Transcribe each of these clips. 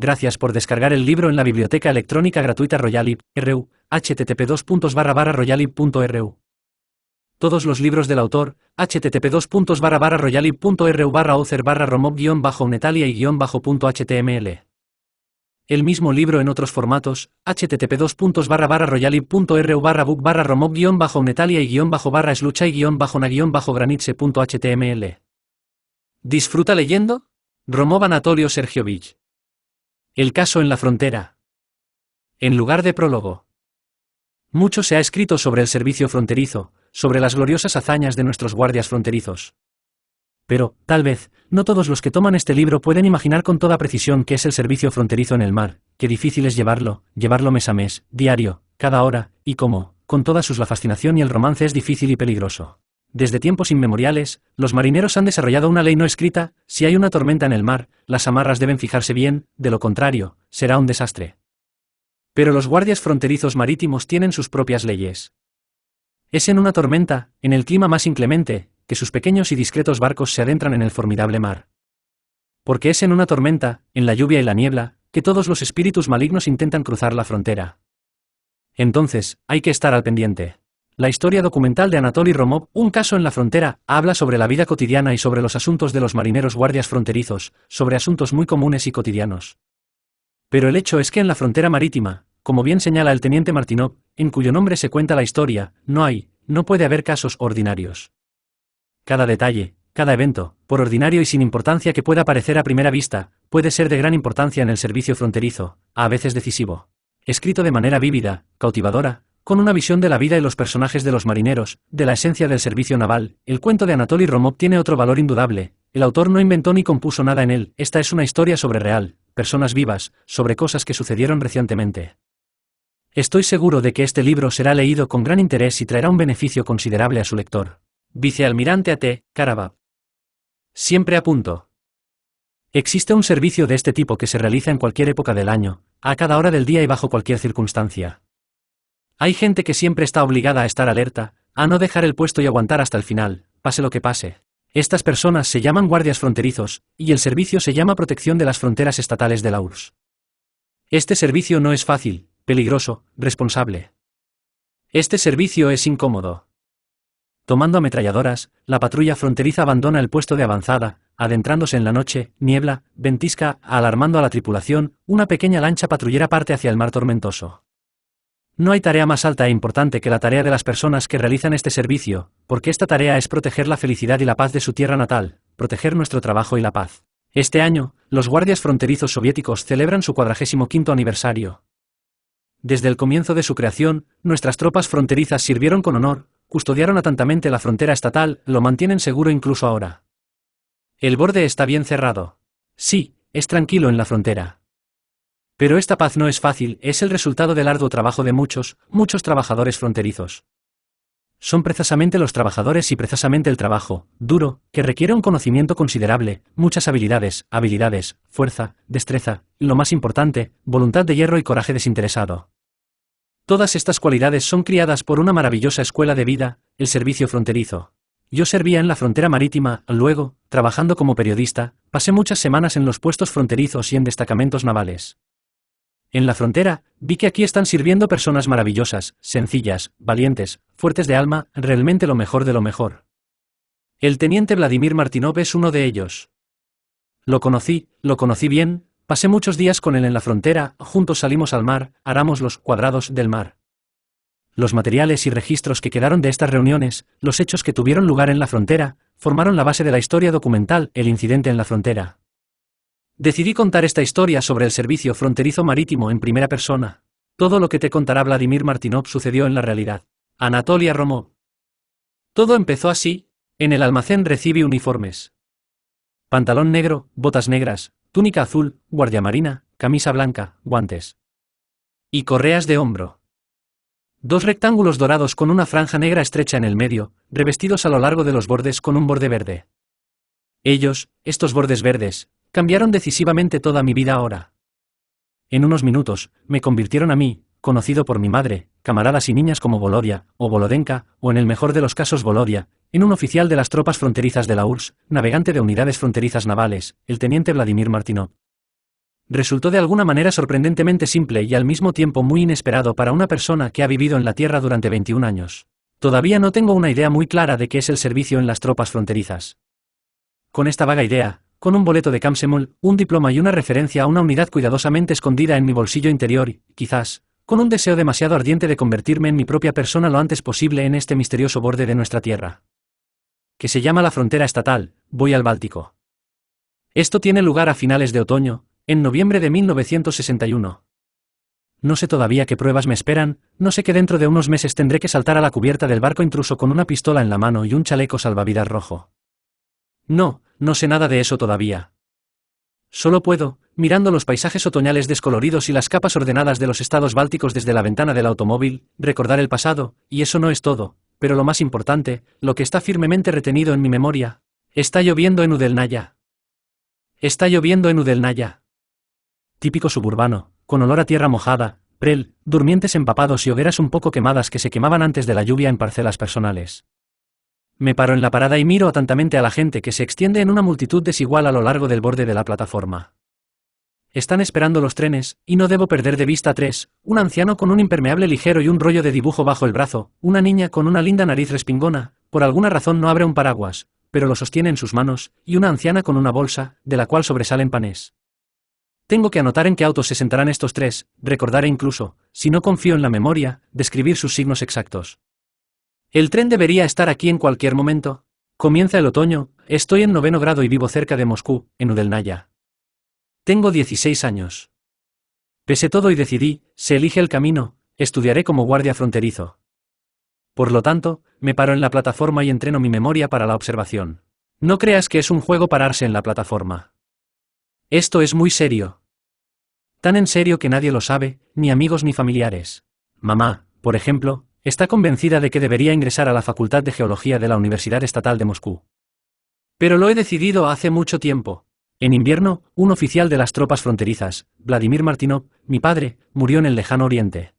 Gracias por descargar el libro en la biblioteca electrónica gratuita Royalib.ru http 2 royalib.ru. Todos los libros del autor, http 2 royalib.ru author html. El mismo libro en otros formatos, http 2 book ¿Disfruta leyendo? Romov Anatolio Sergiovich. El caso en la frontera. En lugar de prólogo. Mucho se ha escrito sobre el servicio fronterizo, sobre las gloriosas hazañas de nuestros guardias fronterizos. Pero, tal vez, no todos los que toman este libro pueden imaginar con toda precisión qué es el servicio fronterizo en el mar, qué difícil es llevarlo, llevarlo mes a mes, diario, cada hora, y cómo, con toda sus la fascinación y el romance es difícil y peligroso. Desde tiempos inmemoriales, los marineros han desarrollado una ley no escrita, si hay una tormenta en el mar, las amarras deben fijarse bien, de lo contrario, será un desastre. Pero los guardias fronterizos marítimos tienen sus propias leyes. Es en una tormenta, en el clima más inclemente, que sus pequeños y discretos barcos se adentran en el formidable mar. Porque es en una tormenta, en la lluvia y la niebla, que todos los espíritus malignos intentan cruzar la frontera. Entonces, hay que estar al pendiente. La historia documental de Anatoly Romov, Un caso en la frontera, habla sobre la vida cotidiana y sobre los asuntos de los marineros guardias fronterizos, sobre asuntos muy comunes y cotidianos. Pero el hecho es que en la frontera marítima, como bien señala el teniente Martinov, en cuyo nombre se cuenta la historia, no hay, no puede haber casos ordinarios. Cada detalle, cada evento, por ordinario y sin importancia que pueda parecer a primera vista, puede ser de gran importancia en el servicio fronterizo, a veces decisivo. Escrito de manera vívida, cautivadora, con una visión de la vida y los personajes de los marineros, de la esencia del servicio naval, el cuento de Anatoly Romov tiene otro valor indudable, el autor no inventó ni compuso nada en él, esta es una historia sobre real, personas vivas, sobre cosas que sucedieron recientemente. Estoy seguro de que este libro será leído con gran interés y traerá un beneficio considerable a su lector. Vicealmirante A.T., Karabab. Siempre a punto. Existe un servicio de este tipo que se realiza en cualquier época del año, a cada hora del día y bajo cualquier circunstancia. Hay gente que siempre está obligada a estar alerta, a no dejar el puesto y aguantar hasta el final, pase lo que pase. Estas personas se llaman guardias fronterizos, y el servicio se llama Protección de las Fronteras Estatales de la URSS. Este servicio no es fácil, peligroso, responsable. Este servicio es incómodo. Tomando ametralladoras, la patrulla fronteriza abandona el puesto de avanzada, adentrándose en la noche, niebla, ventisca, alarmando a la tripulación, una pequeña lancha patrullera parte hacia el mar tormentoso. No hay tarea más alta e importante que la tarea de las personas que realizan este servicio, porque esta tarea es proteger la felicidad y la paz de su tierra natal, proteger nuestro trabajo y la paz. Este año, los guardias fronterizos soviéticos celebran su 45 aniversario. Desde el comienzo de su creación, nuestras tropas fronterizas sirvieron con honor, custodiaron atentamente la frontera estatal, lo mantienen seguro incluso ahora. El borde está bien cerrado. Sí, es tranquilo en la frontera. Pero esta paz no es fácil, es el resultado del arduo trabajo de muchos, muchos trabajadores fronterizos. Son precisamente los trabajadores y precisamente el trabajo, duro, que requiere un conocimiento considerable, muchas habilidades, habilidades, fuerza, destreza, lo más importante, voluntad de hierro y coraje desinteresado. Todas estas cualidades son criadas por una maravillosa escuela de vida, el servicio fronterizo. Yo servía en la frontera marítima, luego, trabajando como periodista, pasé muchas semanas en los puestos fronterizos y en destacamentos navales. En la frontera, vi que aquí están sirviendo personas maravillosas, sencillas, valientes, fuertes de alma, realmente lo mejor de lo mejor. El teniente Vladimir Martinov es uno de ellos. Lo conocí, lo conocí bien, pasé muchos días con él en la frontera, juntos salimos al mar, haramos los cuadrados del mar. Los materiales y registros que quedaron de estas reuniones, los hechos que tuvieron lugar en la frontera, formaron la base de la historia documental El incidente en la frontera. Decidí contar esta historia sobre el servicio fronterizo marítimo en primera persona. Todo lo que te contará Vladimir Martinov sucedió en la realidad. Anatolia Romo. Todo empezó así, en el almacén recibí uniformes. Pantalón negro, botas negras, túnica azul, guardia marina, camisa blanca, guantes. Y correas de hombro. Dos rectángulos dorados con una franja negra estrecha en el medio, revestidos a lo largo de los bordes con un borde verde. Ellos, estos bordes verdes, Cambiaron decisivamente toda mi vida ahora. En unos minutos, me convirtieron a mí, conocido por mi madre, camaradas y niñas como Bolodia, o Bolodenka, o en el mejor de los casos Bolodia, en un oficial de las tropas fronterizas de la URSS, navegante de unidades fronterizas navales, el teniente Vladimir Martinov. Resultó de alguna manera sorprendentemente simple y al mismo tiempo muy inesperado para una persona que ha vivido en la Tierra durante 21 años. Todavía no tengo una idea muy clara de qué es el servicio en las tropas fronterizas. Con esta vaga idea, con un boleto de Camsemol, un diploma y una referencia a una unidad cuidadosamente escondida en mi bolsillo interior y, quizás, con un deseo demasiado ardiente de convertirme en mi propia persona lo antes posible en este misterioso borde de nuestra tierra. Que se llama la frontera estatal, voy al Báltico. Esto tiene lugar a finales de otoño, en noviembre de 1961. No sé todavía qué pruebas me esperan, no sé que dentro de unos meses tendré que saltar a la cubierta del barco intruso con una pistola en la mano y un chaleco salvavidas rojo. No, no sé nada de eso todavía. Solo puedo, mirando los paisajes otoñales descoloridos y las capas ordenadas de los estados bálticos desde la ventana del automóvil, recordar el pasado, y eso no es todo, pero lo más importante, lo que está firmemente retenido en mi memoria. Está lloviendo en Udelnaya. Está lloviendo en Udelnaya. Típico suburbano, con olor a tierra mojada, prel, durmientes empapados y hogueras un poco quemadas que se quemaban antes de la lluvia en parcelas personales. Me paro en la parada y miro atentamente a la gente que se extiende en una multitud desigual a lo largo del borde de la plataforma. Están esperando los trenes, y no debo perder de vista tres, un anciano con un impermeable ligero y un rollo de dibujo bajo el brazo, una niña con una linda nariz respingona, por alguna razón no abre un paraguas, pero lo sostiene en sus manos, y una anciana con una bolsa, de la cual sobresalen panes. Tengo que anotar en qué autos se sentarán estos tres, recordaré e incluso, si no confío en la memoria, describir sus signos exactos. El tren debería estar aquí en cualquier momento. Comienza el otoño, estoy en noveno grado y vivo cerca de Moscú, en Udelnaya. Tengo 16 años. Pese todo y decidí, se elige el camino, estudiaré como guardia fronterizo. Por lo tanto, me paro en la plataforma y entreno mi memoria para la observación. No creas que es un juego pararse en la plataforma. Esto es muy serio. Tan en serio que nadie lo sabe, ni amigos ni familiares. Mamá, por ejemplo, Está convencida de que debería ingresar a la Facultad de Geología de la Universidad Estatal de Moscú. Pero lo he decidido hace mucho tiempo. En invierno, un oficial de las tropas fronterizas, Vladimir Martinov, mi padre, murió en el lejano oriente.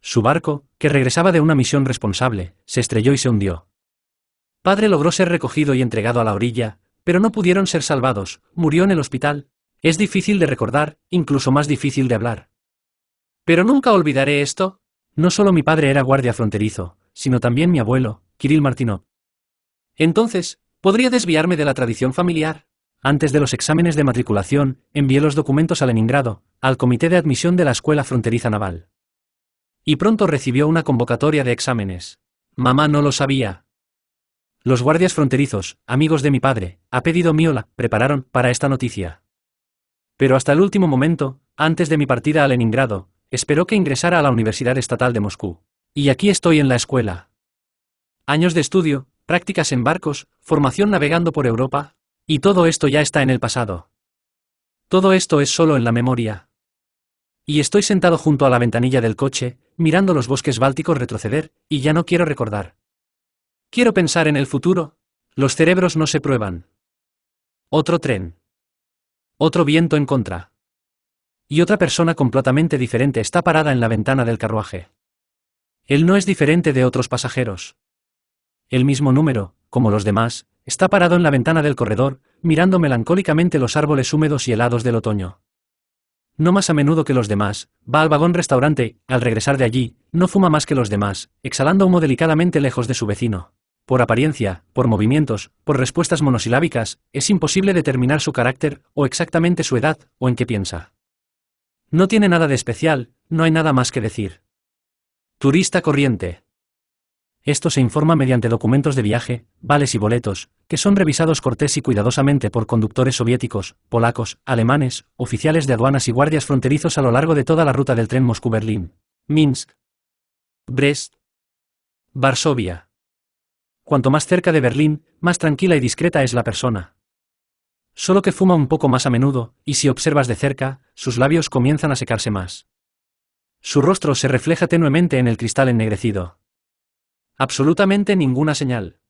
Su barco, que regresaba de una misión responsable, se estrelló y se hundió. Padre logró ser recogido y entregado a la orilla, pero no pudieron ser salvados, murió en el hospital. Es difícil de recordar, incluso más difícil de hablar. Pero nunca olvidaré esto, no solo mi padre era guardia fronterizo, sino también mi abuelo, Kirill Martinov. Entonces, podría desviarme de la tradición familiar. Antes de los exámenes de matriculación, envié los documentos a Leningrado, al Comité de Admisión de la Escuela Fronteriza Naval. Y pronto recibió una convocatoria de exámenes. Mamá no lo sabía. Los guardias fronterizos, amigos de mi padre, a pedido mío prepararon para esta noticia. Pero hasta el último momento, antes de mi partida a Leningrado, Espero que ingresara a la Universidad Estatal de Moscú. Y aquí estoy en la escuela. Años de estudio, prácticas en barcos, formación navegando por Europa, y todo esto ya está en el pasado. Todo esto es solo en la memoria. Y estoy sentado junto a la ventanilla del coche, mirando los bosques bálticos retroceder, y ya no quiero recordar. Quiero pensar en el futuro. Los cerebros no se prueban. Otro tren. Otro viento en contra y otra persona completamente diferente está parada en la ventana del carruaje. Él no es diferente de otros pasajeros. El mismo número, como los demás, está parado en la ventana del corredor, mirando melancólicamente los árboles húmedos y helados del otoño. No más a menudo que los demás, va al vagón restaurante, al regresar de allí, no fuma más que los demás, exhalando humo delicadamente lejos de su vecino. Por apariencia, por movimientos, por respuestas monosilábicas, es imposible determinar su carácter, o exactamente su edad, o en qué piensa. No tiene nada de especial, no hay nada más que decir. Turista corriente. Esto se informa mediante documentos de viaje, vales y boletos, que son revisados cortés y cuidadosamente por conductores soviéticos, polacos, alemanes, oficiales de aduanas y guardias fronterizos a lo largo de toda la ruta del tren Moscú-Berlín, Minsk, Brest, Varsovia. Cuanto más cerca de Berlín, más tranquila y discreta es la persona. Solo que fuma un poco más a menudo, y si observas de cerca, sus labios comienzan a secarse más. Su rostro se refleja tenuemente en el cristal ennegrecido. Absolutamente ninguna señal.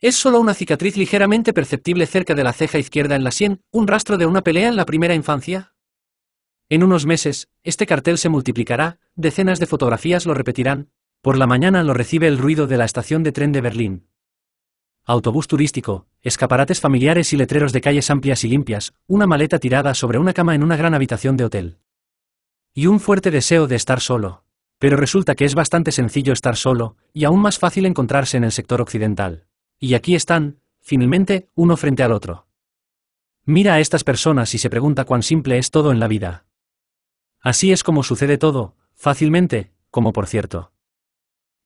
Es solo una cicatriz ligeramente perceptible cerca de la ceja izquierda en la sien, un rastro de una pelea en la primera infancia. En unos meses, este cartel se multiplicará, decenas de fotografías lo repetirán. Por la mañana lo recibe el ruido de la estación de tren de Berlín autobús turístico, escaparates familiares y letreros de calles amplias y limpias, una maleta tirada sobre una cama en una gran habitación de hotel. Y un fuerte deseo de estar solo. Pero resulta que es bastante sencillo estar solo, y aún más fácil encontrarse en el sector occidental. Y aquí están, finalmente, uno frente al otro. Mira a estas personas y se pregunta cuán simple es todo en la vida. Así es como sucede todo, fácilmente, como por cierto.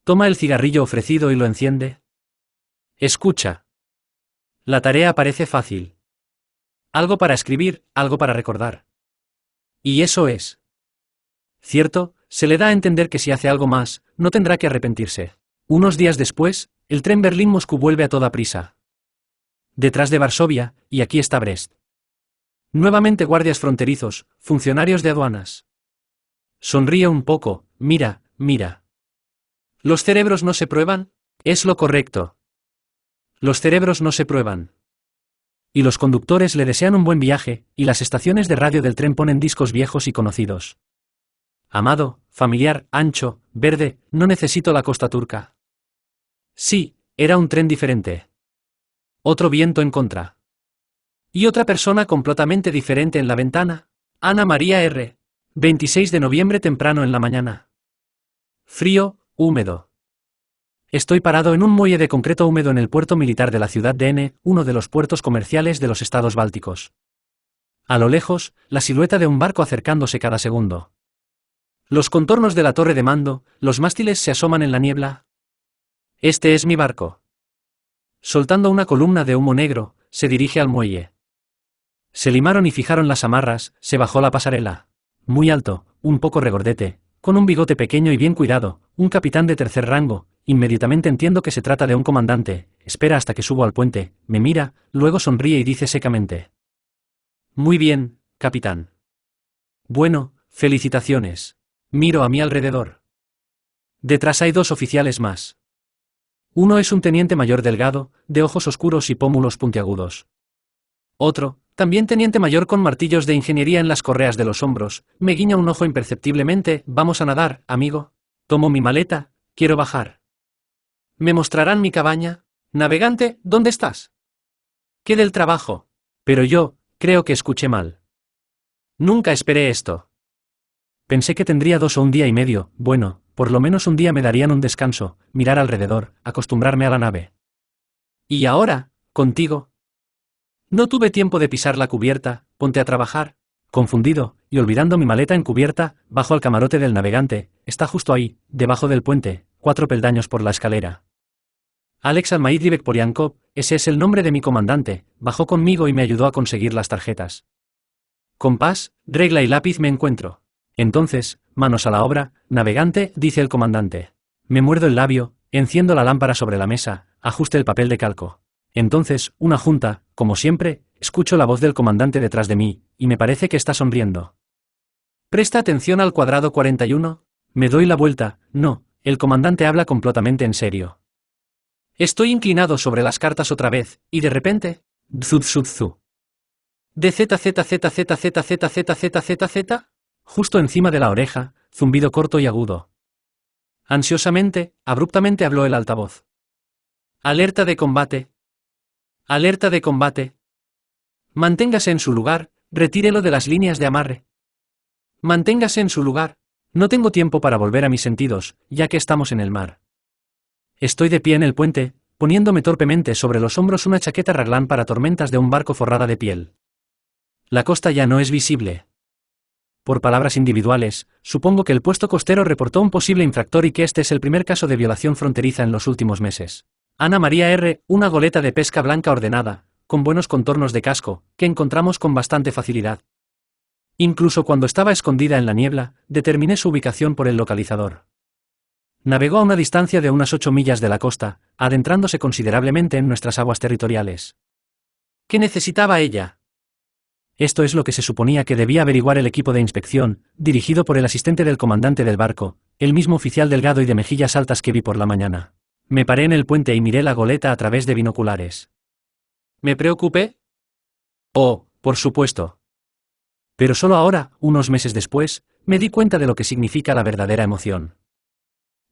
Toma el cigarrillo ofrecido y lo enciende, Escucha. La tarea parece fácil. Algo para escribir, algo para recordar. Y eso es. Cierto, se le da a entender que si hace algo más, no tendrá que arrepentirse. Unos días después, el tren Berlín-Moscú vuelve a toda prisa. Detrás de Varsovia, y aquí está Brest. Nuevamente guardias fronterizos, funcionarios de aduanas. Sonríe un poco, mira, mira. Los cerebros no se prueban, es lo correcto. Los cerebros no se prueban. Y los conductores le desean un buen viaje, y las estaciones de radio del tren ponen discos viejos y conocidos. Amado, familiar, ancho, verde, no necesito la costa turca. Sí, era un tren diferente. Otro viento en contra. Y otra persona completamente diferente en la ventana. Ana María R. 26 de noviembre temprano en la mañana. Frío, húmedo. Estoy parado en un muelle de concreto húmedo en el puerto militar de la ciudad de N, uno de los puertos comerciales de los estados bálticos. A lo lejos, la silueta de un barco acercándose cada segundo. Los contornos de la torre de mando, los mástiles se asoman en la niebla. Este es mi barco. Soltando una columna de humo negro, se dirige al muelle. Se limaron y fijaron las amarras, se bajó la pasarela. Muy alto, un poco regordete, con un bigote pequeño y bien cuidado, un capitán de tercer rango, inmediatamente entiendo que se trata de un comandante, espera hasta que subo al puente, me mira, luego sonríe y dice secamente. Muy bien, capitán. Bueno, felicitaciones. Miro a mi alrededor. Detrás hay dos oficiales más. Uno es un teniente mayor delgado, de ojos oscuros y pómulos puntiagudos. Otro, también teniente mayor con martillos de ingeniería en las correas de los hombros, me guiña un ojo imperceptiblemente, vamos a nadar, amigo. Tomo mi maleta, quiero bajar. Me mostrarán mi cabaña. Navegante, ¿dónde estás? ¿Qué del trabajo? Pero yo, creo que escuché mal. Nunca esperé esto. Pensé que tendría dos o un día y medio, bueno, por lo menos un día me darían un descanso, mirar alrededor, acostumbrarme a la nave. ¿Y ahora, contigo? No tuve tiempo de pisar la cubierta, ponte a trabajar, Confundido, y olvidando mi maleta encubierta, bajo al camarote del navegante, está justo ahí, debajo del puente, cuatro peldaños por la escalera. Alex Almaidribek Poriankov, ese es el nombre de mi comandante, bajó conmigo y me ayudó a conseguir las tarjetas. Compás, regla y lápiz me encuentro. Entonces, manos a la obra, navegante, dice el comandante. Me muerdo el labio, enciendo la lámpara sobre la mesa, ajuste el papel de calco. Entonces, una junta, como siempre, Escucho la voz del comandante detrás de mí, y me parece que está sonriendo. Presta atención al cuadrado 41. Me doy la vuelta. No, el comandante habla completamente en serio. Estoy inclinado sobre las cartas otra vez, y de repente... z z? Justo encima de la oreja, zumbido corto y agudo. Ansiosamente, abruptamente habló el altavoz. Alerta de combate. Alerta de combate. Manténgase en su lugar, retírelo de las líneas de amarre. Manténgase en su lugar. No tengo tiempo para volver a mis sentidos, ya que estamos en el mar. Estoy de pie en el puente, poniéndome torpemente sobre los hombros una chaqueta raglán para tormentas de un barco forrada de piel. La costa ya no es visible. Por palabras individuales, supongo que el puesto costero reportó un posible infractor y que este es el primer caso de violación fronteriza en los últimos meses. Ana María R., una goleta de pesca blanca ordenada, con buenos contornos de casco, que encontramos con bastante facilidad. Incluso cuando estaba escondida en la niebla, determiné su ubicación por el localizador. Navegó a una distancia de unas ocho millas de la costa, adentrándose considerablemente en nuestras aguas territoriales. ¿Qué necesitaba ella? Esto es lo que se suponía que debía averiguar el equipo de inspección, dirigido por el asistente del comandante del barco, el mismo oficial delgado y de mejillas altas que vi por la mañana. Me paré en el puente y miré la goleta a través de binoculares. ¿Me preocupé? Oh, por supuesto. Pero solo ahora, unos meses después, me di cuenta de lo que significa la verdadera emoción.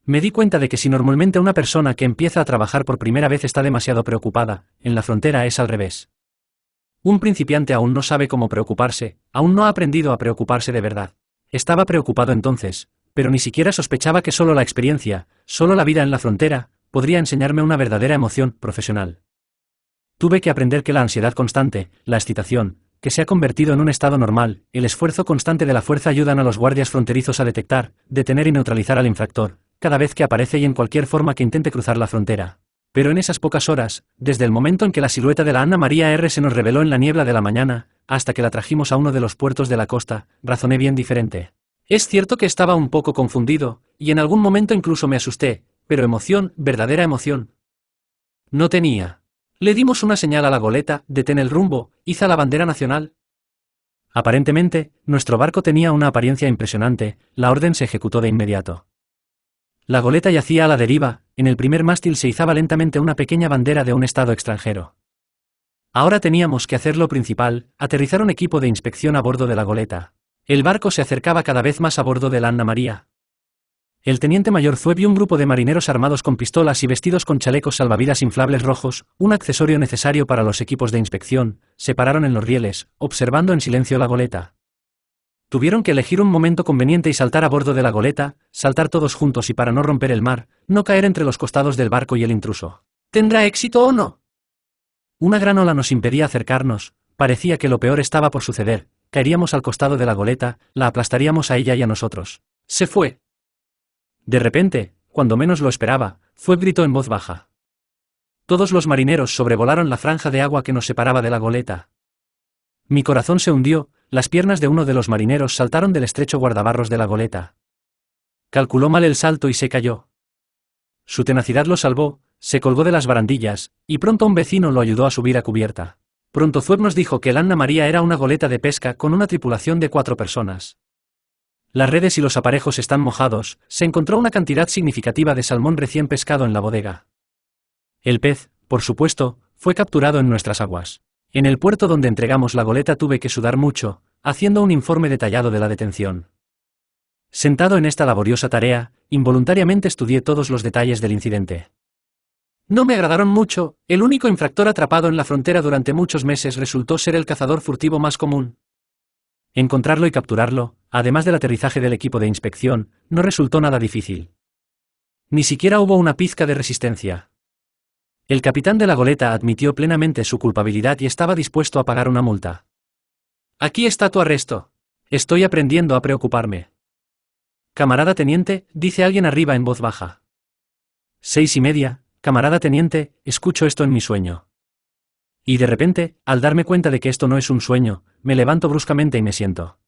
Me di cuenta de que si normalmente una persona que empieza a trabajar por primera vez está demasiado preocupada, en la frontera es al revés. Un principiante aún no sabe cómo preocuparse, aún no ha aprendido a preocuparse de verdad. Estaba preocupado entonces, pero ni siquiera sospechaba que solo la experiencia, solo la vida en la frontera, podría enseñarme una verdadera emoción profesional. Tuve que aprender que la ansiedad constante, la excitación, que se ha convertido en un estado normal, el esfuerzo constante de la fuerza ayudan a los guardias fronterizos a detectar, detener y neutralizar al infractor, cada vez que aparece y en cualquier forma que intente cruzar la frontera. Pero en esas pocas horas, desde el momento en que la silueta de la Ana María R se nos reveló en la niebla de la mañana, hasta que la trajimos a uno de los puertos de la costa, razoné bien diferente. Es cierto que estaba un poco confundido, y en algún momento incluso me asusté, pero emoción, verdadera emoción. No tenía. Le dimos una señal a la goleta, detén el rumbo, iza la bandera nacional. Aparentemente, nuestro barco tenía una apariencia impresionante, la orden se ejecutó de inmediato. La goleta yacía a la deriva, en el primer mástil se izaba lentamente una pequeña bandera de un estado extranjero. Ahora teníamos que hacer lo principal, aterrizar un equipo de inspección a bordo de la goleta. El barco se acercaba cada vez más a bordo de la Anna María, el teniente mayor Zue vio un grupo de marineros armados con pistolas y vestidos con chalecos salvavidas inflables rojos, un accesorio necesario para los equipos de inspección, se pararon en los rieles, observando en silencio la goleta. Tuvieron que elegir un momento conveniente y saltar a bordo de la goleta, saltar todos juntos y para no romper el mar, no caer entre los costados del barco y el intruso. ¿Tendrá éxito o no? Una gran ola nos impedía acercarnos, parecía que lo peor estaba por suceder, caeríamos al costado de la goleta, la aplastaríamos a ella y a nosotros. Se fue, de repente, cuando menos lo esperaba, Zueb gritó en voz baja. Todos los marineros sobrevolaron la franja de agua que nos separaba de la goleta. Mi corazón se hundió, las piernas de uno de los marineros saltaron del estrecho guardabarros de la goleta. Calculó mal el salto y se cayó. Su tenacidad lo salvó, se colgó de las barandillas, y pronto un vecino lo ayudó a subir a cubierta. Pronto Zueb nos dijo que el Anna María era una goleta de pesca con una tripulación de cuatro personas las redes y los aparejos están mojados, se encontró una cantidad significativa de salmón recién pescado en la bodega. El pez, por supuesto, fue capturado en nuestras aguas. En el puerto donde entregamos la goleta tuve que sudar mucho, haciendo un informe detallado de la detención. Sentado en esta laboriosa tarea, involuntariamente estudié todos los detalles del incidente. No me agradaron mucho, el único infractor atrapado en la frontera durante muchos meses resultó ser el cazador furtivo más común, Encontrarlo y capturarlo, además del aterrizaje del equipo de inspección, no resultó nada difícil. Ni siquiera hubo una pizca de resistencia. El capitán de la goleta admitió plenamente su culpabilidad y estaba dispuesto a pagar una multa. Aquí está tu arresto. Estoy aprendiendo a preocuparme. Camarada teniente, dice alguien arriba en voz baja. Seis y media, camarada teniente, escucho esto en mi sueño. Y de repente, al darme cuenta de que esto no es un sueño, me levanto bruscamente y me siento.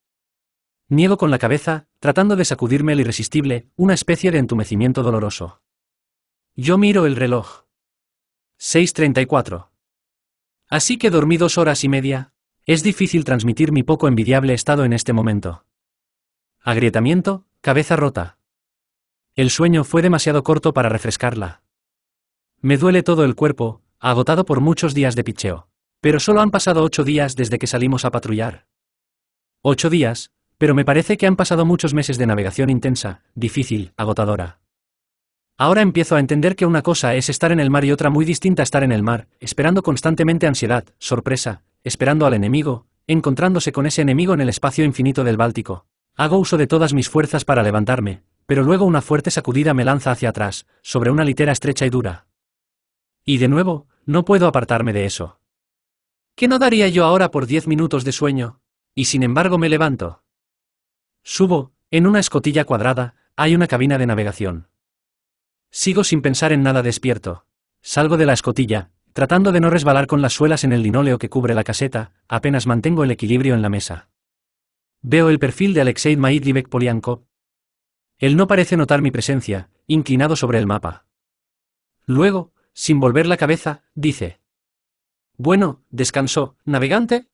Niego con la cabeza, tratando de sacudirme el irresistible, una especie de entumecimiento doloroso. Yo miro el reloj. 6.34. Así que dormí dos horas y media. Es difícil transmitir mi poco envidiable estado en este momento. Agrietamiento, cabeza rota. El sueño fue demasiado corto para refrescarla. Me duele todo el cuerpo, agotado por muchos días de picheo. Pero solo han pasado ocho días desde que salimos a patrullar. Ocho días, pero me parece que han pasado muchos meses de navegación intensa, difícil, agotadora. Ahora empiezo a entender que una cosa es estar en el mar y otra muy distinta estar en el mar, esperando constantemente ansiedad, sorpresa, esperando al enemigo, encontrándose con ese enemigo en el espacio infinito del Báltico. Hago uso de todas mis fuerzas para levantarme, pero luego una fuerte sacudida me lanza hacia atrás, sobre una litera estrecha y dura. Y de nuevo, no puedo apartarme de eso. ¿Qué no daría yo ahora por diez minutos de sueño? Y sin embargo me levanto. Subo, en una escotilla cuadrada, hay una cabina de navegación. Sigo sin pensar en nada despierto. Salgo de la escotilla, tratando de no resbalar con las suelas en el linóleo que cubre la caseta, apenas mantengo el equilibrio en la mesa. Veo el perfil de Alexei Maidlibek Polianko. Él no parece notar mi presencia, inclinado sobre el mapa. Luego, sin volver la cabeza, dice. Bueno, descansó, navegante.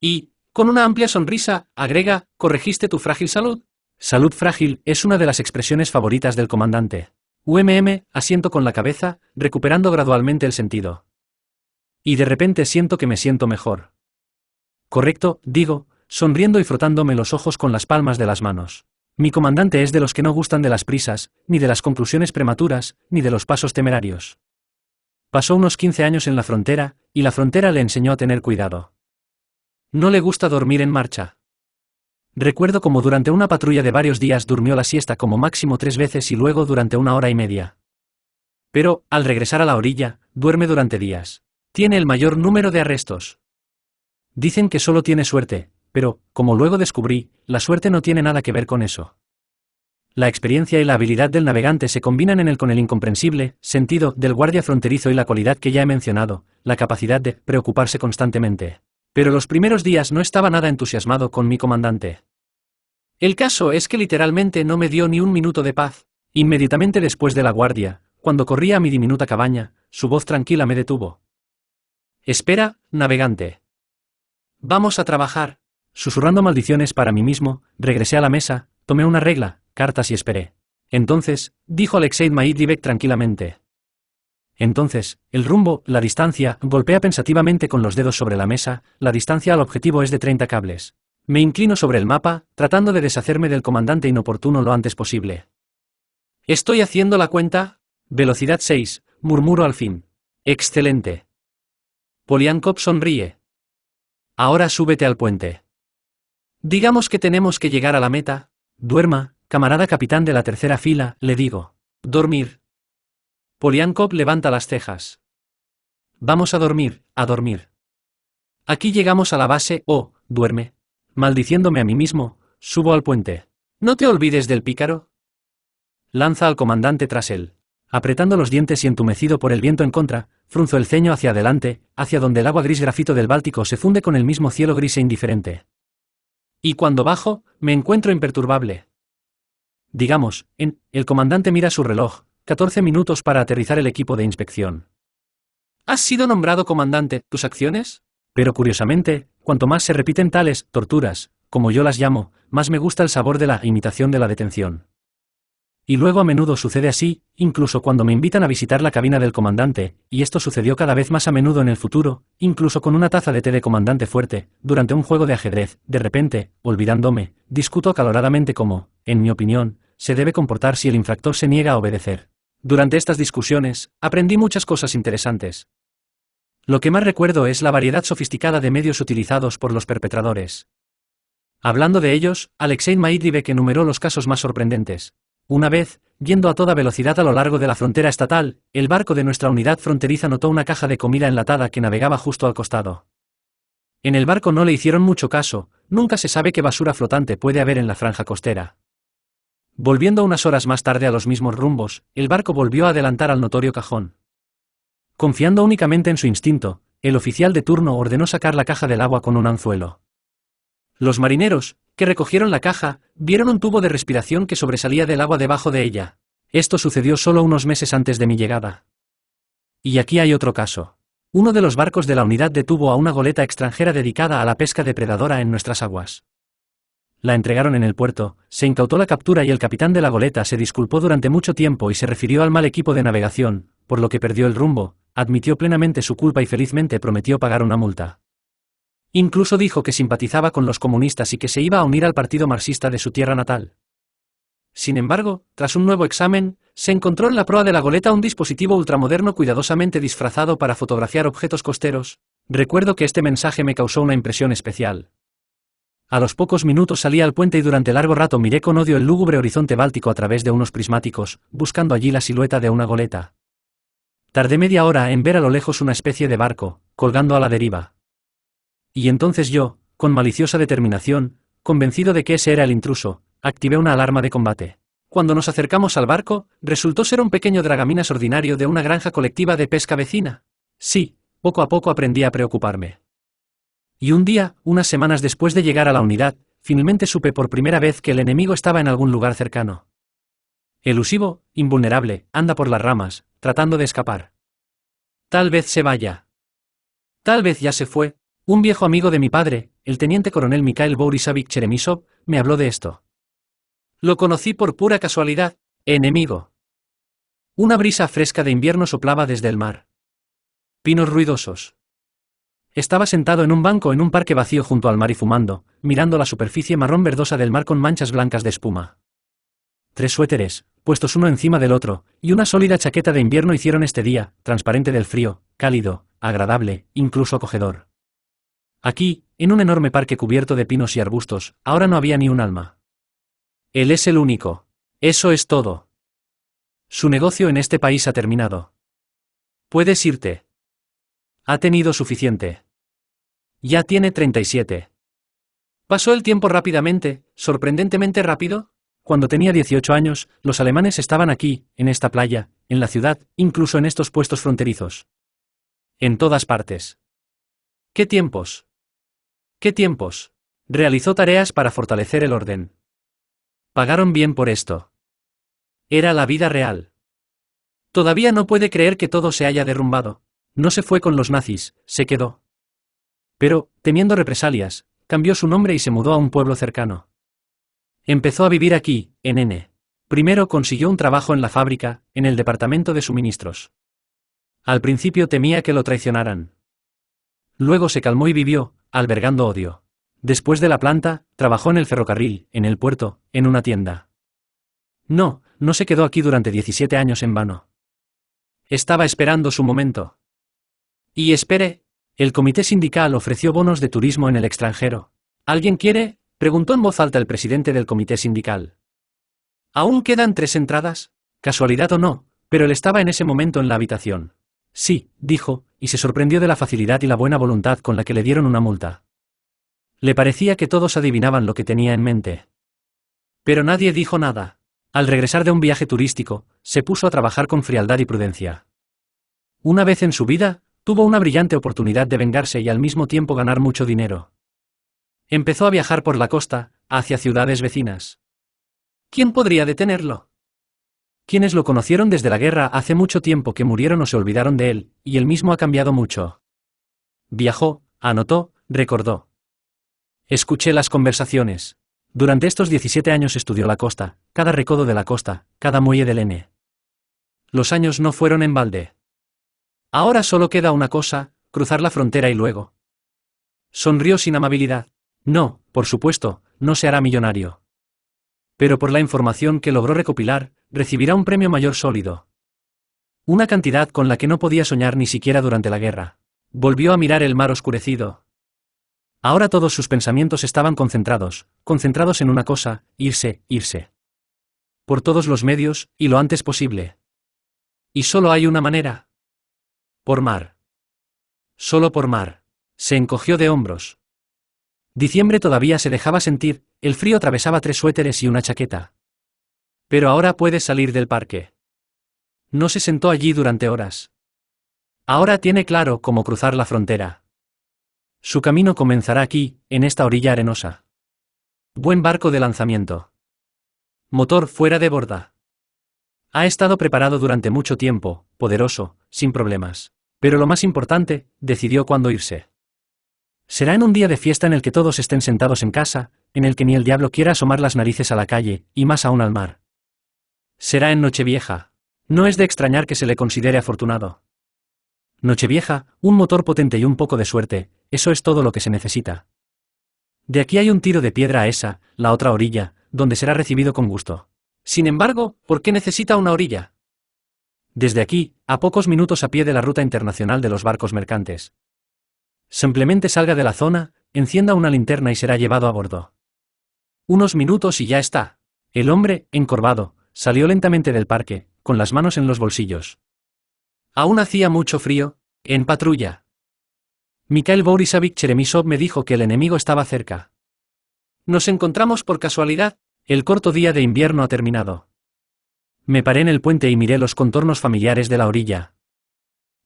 Y, con una amplia sonrisa, agrega, corregiste tu frágil salud. Salud frágil es una de las expresiones favoritas del comandante. UMM, asiento con la cabeza, recuperando gradualmente el sentido. Y de repente siento que me siento mejor. Correcto, digo, sonriendo y frotándome los ojos con las palmas de las manos. Mi comandante es de los que no gustan de las prisas, ni de las conclusiones prematuras, ni de los pasos temerarios. Pasó unos 15 años en la frontera, y la frontera le enseñó a tener cuidado. No le gusta dormir en marcha. Recuerdo como durante una patrulla de varios días durmió la siesta como máximo tres veces y luego durante una hora y media. Pero, al regresar a la orilla, duerme durante días. Tiene el mayor número de arrestos. Dicen que solo tiene suerte, pero, como luego descubrí, la suerte no tiene nada que ver con eso. La experiencia y la habilidad del navegante se combinan en él con el incomprensible sentido del guardia fronterizo y la cualidad que ya he mencionado, la capacidad de preocuparse constantemente. Pero los primeros días no estaba nada entusiasmado con mi comandante. El caso es que literalmente no me dio ni un minuto de paz. Inmediatamente después de la guardia, cuando corría a mi diminuta cabaña, su voz tranquila me detuvo. Espera, navegante. Vamos a trabajar. Susurrando maldiciones para mí mismo, regresé a la mesa, tomé una regla, cartas y esperé. Entonces, dijo Alexei Dmaidlibek tranquilamente. Entonces, el rumbo, la distancia, golpea pensativamente con los dedos sobre la mesa, la distancia al objetivo es de 30 cables. Me inclino sobre el mapa, tratando de deshacerme del comandante inoportuno lo antes posible. ¿Estoy haciendo la cuenta? Velocidad 6, murmuro al fin. Excelente. Poliankov sonríe. Ahora súbete al puente. Digamos que tenemos que llegar a la meta. Duerma, camarada capitán de la tercera fila, le digo. Dormir. Poliankov levanta las cejas. Vamos a dormir, a dormir. Aquí llegamos a la base, oh, duerme. Maldiciéndome a mí mismo, subo al puente. No te olvides del pícaro. Lanza al comandante tras él. Apretando los dientes y entumecido por el viento en contra, frunzo el ceño hacia adelante, hacia donde el agua gris grafito del Báltico se funde con el mismo cielo gris e indiferente. Y cuando bajo, me encuentro imperturbable. Digamos, en, el comandante mira su reloj, 14 minutos para aterrizar el equipo de inspección. ¿Has sido nombrado comandante? ¿Tus acciones? Pero curiosamente, cuanto más se repiten tales torturas, como yo las llamo, más me gusta el sabor de la imitación de la detención. Y luego a menudo sucede así, incluso cuando me invitan a visitar la cabina del comandante, y esto sucedió cada vez más a menudo en el futuro, incluso con una taza de té de comandante fuerte, durante un juego de ajedrez, de repente, olvidándome, discuto acaloradamente cómo, en mi opinión, se debe comportar si el infractor se niega a obedecer. Durante estas discusiones, aprendí muchas cosas interesantes. Lo que más recuerdo es la variedad sofisticada de medios utilizados por los perpetradores. Hablando de ellos, Alexei que numeró los casos más sorprendentes. Una vez, yendo a toda velocidad a lo largo de la frontera estatal, el barco de nuestra unidad fronteriza notó una caja de comida enlatada que navegaba justo al costado. En el barco no le hicieron mucho caso, nunca se sabe qué basura flotante puede haber en la franja costera. Volviendo unas horas más tarde a los mismos rumbos, el barco volvió a adelantar al notorio cajón. Confiando únicamente en su instinto, el oficial de turno ordenó sacar la caja del agua con un anzuelo. Los marineros, que recogieron la caja, vieron un tubo de respiración que sobresalía del agua debajo de ella. Esto sucedió solo unos meses antes de mi llegada. Y aquí hay otro caso. Uno de los barcos de la unidad detuvo a una goleta extranjera dedicada a la pesca depredadora en nuestras aguas. La entregaron en el puerto, se incautó la captura y el capitán de la goleta se disculpó durante mucho tiempo y se refirió al mal equipo de navegación, por lo que perdió el rumbo, admitió plenamente su culpa y felizmente prometió pagar una multa. Incluso dijo que simpatizaba con los comunistas y que se iba a unir al partido marxista de su tierra natal. Sin embargo, tras un nuevo examen, se encontró en la proa de la goleta un dispositivo ultramoderno cuidadosamente disfrazado para fotografiar objetos costeros. Recuerdo que este mensaje me causó una impresión especial. A los pocos minutos salí al puente y durante largo rato miré con odio el lúgubre horizonte báltico a través de unos prismáticos, buscando allí la silueta de una goleta. Tardé media hora en ver a lo lejos una especie de barco, colgando a la deriva. Y entonces yo, con maliciosa determinación, convencido de que ese era el intruso, activé una alarma de combate. Cuando nos acercamos al barco, resultó ser un pequeño dragaminas ordinario de una granja colectiva de pesca vecina. Sí, poco a poco aprendí a preocuparme. Y un día, unas semanas después de llegar a la unidad, finalmente supe por primera vez que el enemigo estaba en algún lugar cercano. Elusivo, invulnerable, anda por las ramas, tratando de escapar. Tal vez se vaya. Tal vez ya se fue, un viejo amigo de mi padre, el teniente coronel Mikhail Borisovich Cheremisov, me habló de esto. Lo conocí por pura casualidad, enemigo. Una brisa fresca de invierno soplaba desde el mar. Pinos ruidosos. Estaba sentado en un banco en un parque vacío junto al mar y fumando, mirando la superficie marrón verdosa del mar con manchas blancas de espuma. Tres suéteres, puestos uno encima del otro, y una sólida chaqueta de invierno hicieron este día, transparente del frío, cálido, agradable, incluso acogedor. Aquí, en un enorme parque cubierto de pinos y arbustos, ahora no había ni un alma. Él es el único. Eso es todo. Su negocio en este país ha terminado. Puedes irte. Ha tenido suficiente. Ya tiene 37. Pasó el tiempo rápidamente, sorprendentemente rápido. Cuando tenía 18 años, los alemanes estaban aquí, en esta playa, en la ciudad, incluso en estos puestos fronterizos. En todas partes. ¿Qué tiempos? ¿Qué tiempos? Realizó tareas para fortalecer el orden. Pagaron bien por esto. Era la vida real. Todavía no puede creer que todo se haya derrumbado. No se fue con los nazis, se quedó. Pero, temiendo represalias, cambió su nombre y se mudó a un pueblo cercano. Empezó a vivir aquí, en N. Primero consiguió un trabajo en la fábrica, en el departamento de suministros. Al principio temía que lo traicionaran, Luego se calmó y vivió, albergando odio. Después de la planta, trabajó en el ferrocarril, en el puerto, en una tienda. No, no se quedó aquí durante 17 años en vano. Estaba esperando su momento. Y espere, el comité sindical ofreció bonos de turismo en el extranjero. ¿Alguien quiere? preguntó en voz alta el presidente del comité sindical. Aún quedan tres entradas, casualidad o no, pero él estaba en ese momento en la habitación. Sí, dijo, y se sorprendió de la facilidad y la buena voluntad con la que le dieron una multa. Le parecía que todos adivinaban lo que tenía en mente. Pero nadie dijo nada. Al regresar de un viaje turístico, se puso a trabajar con frialdad y prudencia. Una vez en su vida, tuvo una brillante oportunidad de vengarse y al mismo tiempo ganar mucho dinero. Empezó a viajar por la costa, hacia ciudades vecinas. ¿Quién podría detenerlo? Quienes lo conocieron desde la guerra hace mucho tiempo que murieron o se olvidaron de él, y él mismo ha cambiado mucho. Viajó, anotó, recordó. Escuché las conversaciones. Durante estos 17 años estudió la costa, cada recodo de la costa, cada muelle del N. Los años no fueron en balde. Ahora solo queda una cosa, cruzar la frontera y luego. Sonrió sin amabilidad. No, por supuesto, no se hará millonario pero por la información que logró recopilar, recibirá un premio mayor sólido. Una cantidad con la que no podía soñar ni siquiera durante la guerra. Volvió a mirar el mar oscurecido. Ahora todos sus pensamientos estaban concentrados, concentrados en una cosa, irse, irse. Por todos los medios, y lo antes posible. Y solo hay una manera. Por mar. Solo por mar. Se encogió de hombros. Diciembre todavía se dejaba sentir, el frío atravesaba tres suéteres y una chaqueta. Pero ahora puede salir del parque. No se sentó allí durante horas. Ahora tiene claro cómo cruzar la frontera. Su camino comenzará aquí, en esta orilla arenosa. Buen barco de lanzamiento. Motor fuera de borda. Ha estado preparado durante mucho tiempo, poderoso, sin problemas. Pero lo más importante, decidió cuándo irse. Será en un día de fiesta en el que todos estén sentados en casa, en el que ni el diablo quiera asomar las narices a la calle, y más aún al mar. Será en Nochevieja. No es de extrañar que se le considere afortunado. Nochevieja, un motor potente y un poco de suerte, eso es todo lo que se necesita. De aquí hay un tiro de piedra a esa, la otra orilla, donde será recibido con gusto. Sin embargo, ¿por qué necesita una orilla? Desde aquí, a pocos minutos a pie de la ruta internacional de los barcos mercantes. Simplemente salga de la zona, encienda una linterna y será llevado a bordo. Unos minutos y ya está. El hombre, encorvado, salió lentamente del parque, con las manos en los bolsillos. Aún hacía mucho frío, en patrulla. Mikhail Borisovich Cheremisov me dijo que el enemigo estaba cerca. Nos encontramos por casualidad, el corto día de invierno ha terminado. Me paré en el puente y miré los contornos familiares de la orilla.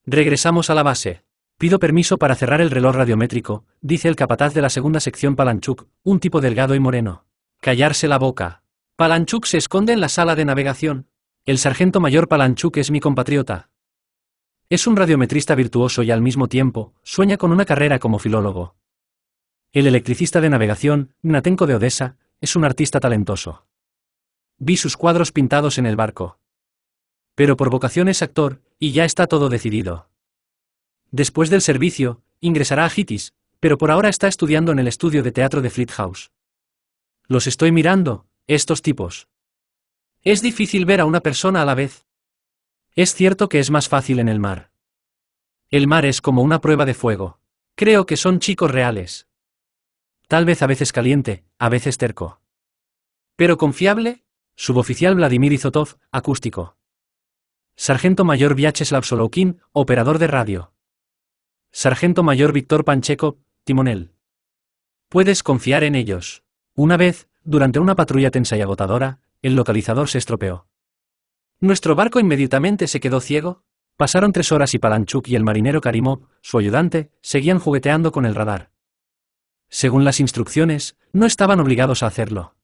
Regresamos a la base. Pido permiso para cerrar el reloj radiométrico, dice el capataz de la segunda sección Palanchuk, un tipo delgado y moreno. Callarse la boca. Palanchuk se esconde en la sala de navegación. El sargento mayor Palanchuk es mi compatriota. Es un radiometrista virtuoso y al mismo tiempo, sueña con una carrera como filólogo. El electricista de navegación, Natenko de Odessa, es un artista talentoso. Vi sus cuadros pintados en el barco. Pero por vocación es actor, y ya está todo decidido. Después del servicio, ingresará a Hitis, pero por ahora está estudiando en el estudio de teatro de Fleet House. Los estoy mirando, estos tipos. Es difícil ver a una persona a la vez. Es cierto que es más fácil en el mar. El mar es como una prueba de fuego. Creo que son chicos reales. Tal vez a veces caliente, a veces terco. Pero confiable, suboficial Vladimir Izotov, acústico. Sargento Mayor Vyacheslav Solokin, operador de radio. Sargento Mayor Víctor Pancheco, timonel. Puedes confiar en ellos. Una vez, durante una patrulla tensa y agotadora, el localizador se estropeó. Nuestro barco inmediatamente se quedó ciego. Pasaron tres horas y Palanchuk y el marinero Karimov, su ayudante, seguían jugueteando con el radar. Según las instrucciones, no estaban obligados a hacerlo.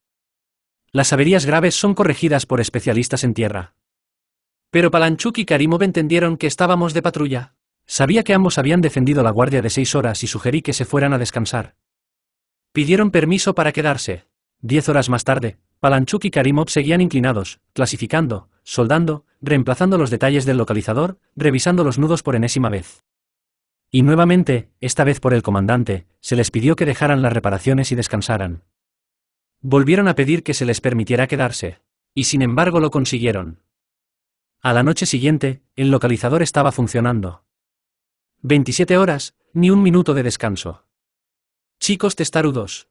Las averías graves son corregidas por especialistas en tierra. Pero Palanchuk y Karimov entendieron que estábamos de patrulla. Sabía que ambos habían defendido la guardia de seis horas y sugerí que se fueran a descansar. Pidieron permiso para quedarse. Diez horas más tarde, Palanchuk y Karimov seguían inclinados, clasificando, soldando, reemplazando los detalles del localizador, revisando los nudos por enésima vez. Y nuevamente, esta vez por el comandante, se les pidió que dejaran las reparaciones y descansaran. Volvieron a pedir que se les permitiera quedarse. Y sin embargo lo consiguieron. A la noche siguiente, el localizador estaba funcionando. 27 horas, ni un minuto de descanso. Chicos testarudos.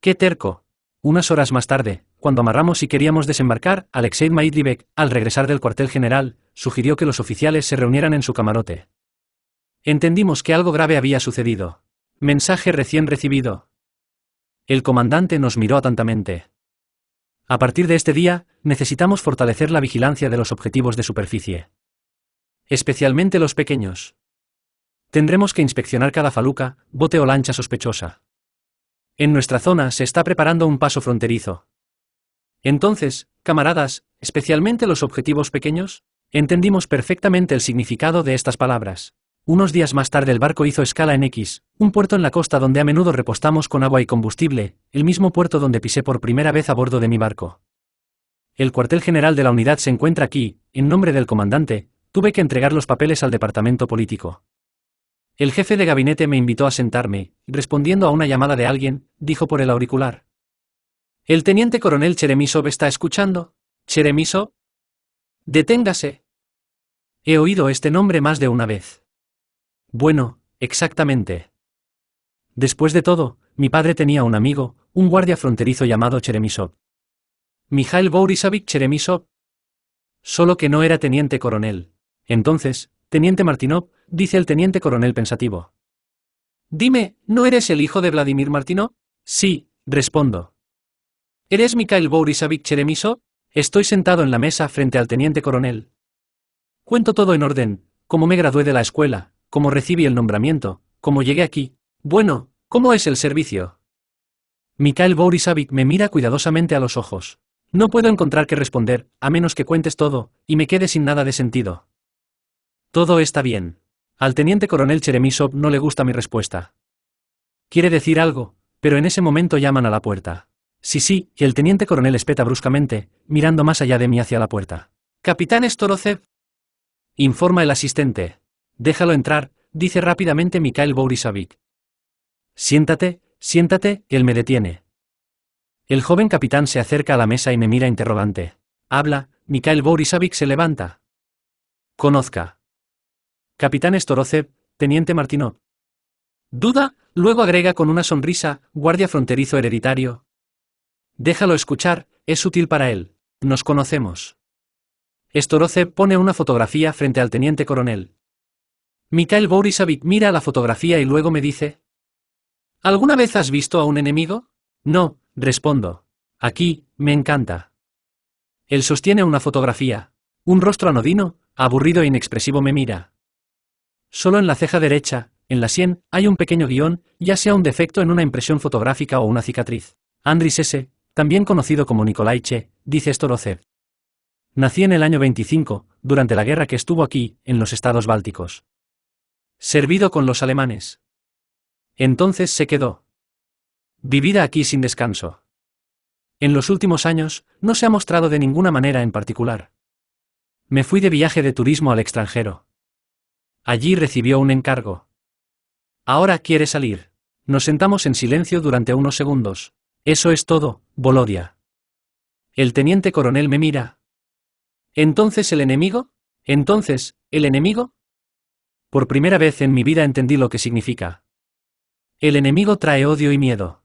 Qué terco. Unas horas más tarde, cuando amarramos y queríamos desembarcar, Alexei Maidlibek, al regresar del cuartel general, sugirió que los oficiales se reunieran en su camarote. Entendimos que algo grave había sucedido. Mensaje recién recibido. El comandante nos miró atentamente. A partir de este día, necesitamos fortalecer la vigilancia de los objetivos de superficie. Especialmente los pequeños. Tendremos que inspeccionar cada faluca, bote o lancha sospechosa. En nuestra zona se está preparando un paso fronterizo. Entonces, camaradas, especialmente los objetivos pequeños, entendimos perfectamente el significado de estas palabras. Unos días más tarde el barco hizo escala en X, un puerto en la costa donde a menudo repostamos con agua y combustible, el mismo puerto donde pisé por primera vez a bordo de mi barco. El cuartel general de la unidad se encuentra aquí, en nombre del comandante, tuve que entregar los papeles al departamento político. El jefe de gabinete me invitó a sentarme, respondiendo a una llamada de alguien, dijo por el auricular. El teniente coronel Cheremisov está escuchando. Cheremisov. Deténgase. He oído este nombre más de una vez. Bueno, exactamente. Después de todo, mi padre tenía un amigo, un guardia fronterizo llamado Cheremisov. Mikhail Borisovich Cheremisov. Solo que no era teniente coronel. Entonces, teniente Martinov, dice el teniente coronel pensativo. Dime, ¿no eres el hijo de Vladimir Martino? Sí, respondo. ¿Eres Mikhail Borisavich Cheremiso? Estoy sentado en la mesa frente al teniente coronel. Cuento todo en orden, cómo me gradué de la escuela, cómo recibí el nombramiento, cómo llegué aquí. Bueno, ¿cómo es el servicio? Mikhail Borisavich me mira cuidadosamente a los ojos. No puedo encontrar qué responder, a menos que cuentes todo, y me quede sin nada de sentido. Todo está bien. Al teniente coronel Cheremisov no le gusta mi respuesta. Quiere decir algo, pero en ese momento llaman a la puerta. Sí, sí, y el teniente coronel espeta bruscamente, mirando más allá de mí hacia la puerta. Capitán Storozev. Informa el asistente. Déjalo entrar, dice rápidamente Mikhail Borisovich. Siéntate, siéntate, él me detiene. El joven capitán se acerca a la mesa y me mira interrogante. Habla, Mikhail Borisovich se levanta. Conozca. Capitán Storozev, Teniente Martino. Duda, luego agrega con una sonrisa, guardia fronterizo hereditario. Déjalo escuchar, es útil para él. Nos conocemos. Storozev pone una fotografía frente al teniente coronel. Mikhail Borisovich mira la fotografía y luego me dice, ¿Alguna vez has visto a un enemigo? No, respondo. Aquí, me encanta. Él sostiene una fotografía. Un rostro anodino, aburrido e inexpresivo me mira. Solo en la ceja derecha, en la sien, hay un pequeño guión, ya sea un defecto en una impresión fotográfica o una cicatriz. Andris S., también conocido como Nicolai Che, dice Storocev. Nací en el año 25, durante la guerra que estuvo aquí, en los estados bálticos. Servido con los alemanes. Entonces se quedó. Vivida aquí sin descanso. En los últimos años, no se ha mostrado de ninguna manera en particular. Me fui de viaje de turismo al extranjero. Allí recibió un encargo. Ahora quiere salir. Nos sentamos en silencio durante unos segundos. Eso es todo, Bolodia. El teniente coronel me mira. ¿Entonces el enemigo? ¿Entonces, el enemigo? Por primera vez en mi vida entendí lo que significa. El enemigo trae odio y miedo.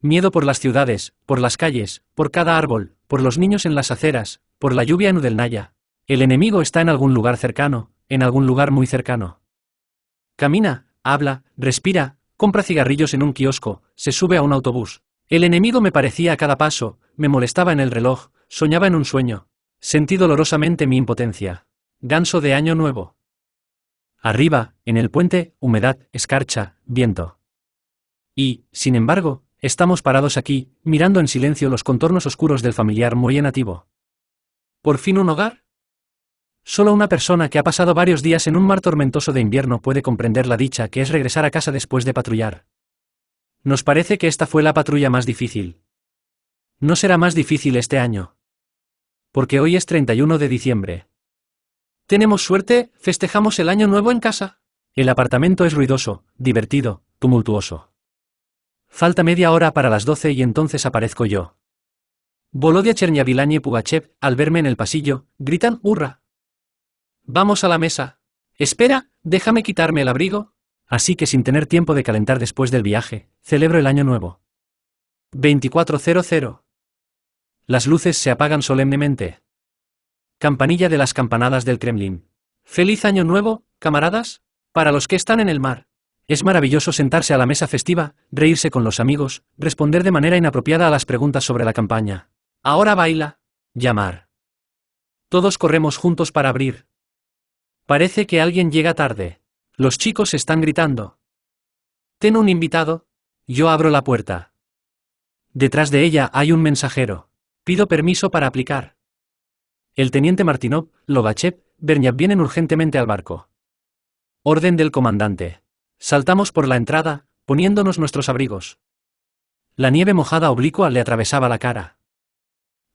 Miedo por las ciudades, por las calles, por cada árbol, por los niños en las aceras, por la lluvia en Udelnaya. El enemigo está en algún lugar cercano, en algún lugar muy cercano. Camina, habla, respira, compra cigarrillos en un kiosco, se sube a un autobús. El enemigo me parecía a cada paso, me molestaba en el reloj, soñaba en un sueño. Sentí dolorosamente mi impotencia. Ganso de año nuevo. Arriba, en el puente, humedad, escarcha, viento. Y, sin embargo, estamos parados aquí, mirando en silencio los contornos oscuros del familiar muy nativo. ¿Por fin un hogar? Solo una persona que ha pasado varios días en un mar tormentoso de invierno puede comprender la dicha que es regresar a casa después de patrullar. Nos parece que esta fue la patrulla más difícil. No será más difícil este año. Porque hoy es 31 de diciembre. Tenemos suerte, festejamos el año nuevo en casa. El apartamento es ruidoso, divertido, tumultuoso. Falta media hora para las 12 y entonces aparezco yo. Volodia Chernyavilany y Pugachev, al verme en el pasillo, gritan ¡Hurra! Vamos a la mesa. Espera, déjame quitarme el abrigo. Así que sin tener tiempo de calentar después del viaje, celebro el año nuevo. 2400. Las luces se apagan solemnemente. Campanilla de las campanadas del Kremlin. Feliz año nuevo, camaradas, para los que están en el mar. Es maravilloso sentarse a la mesa festiva, reírse con los amigos, responder de manera inapropiada a las preguntas sobre la campaña. Ahora baila. Llamar. Todos corremos juntos para abrir. Parece que alguien llega tarde. Los chicos están gritando. Ten un invitado. Yo abro la puerta. Detrás de ella hay un mensajero. Pido permiso para aplicar. El teniente Martinov, Lobachev, Berniab vienen urgentemente al barco. Orden del comandante. Saltamos por la entrada, poniéndonos nuestros abrigos. La nieve mojada oblicua le atravesaba la cara.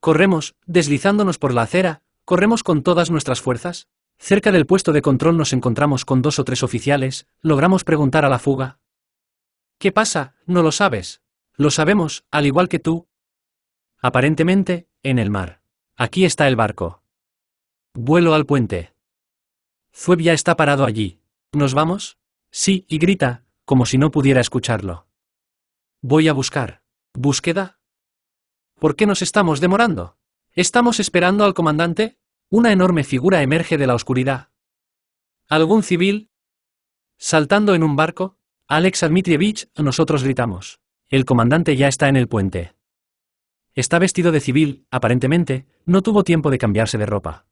Corremos, deslizándonos por la acera, corremos con todas nuestras fuerzas. Cerca del puesto de control nos encontramos con dos o tres oficiales, logramos preguntar a la fuga. ¿Qué pasa? No lo sabes. Lo sabemos, al igual que tú. Aparentemente, en el mar. Aquí está el barco. Vuelo al puente. Zueb ya está parado allí. ¿Nos vamos? Sí, y grita, como si no pudiera escucharlo. Voy a buscar. ¿Búsqueda? ¿Por qué nos estamos demorando? ¿Estamos esperando al comandante? Una enorme figura emerge de la oscuridad. ¿Algún civil? Saltando en un barco, Alex Dmitrievich, nosotros gritamos. El comandante ya está en el puente. Está vestido de civil, aparentemente, no tuvo tiempo de cambiarse de ropa.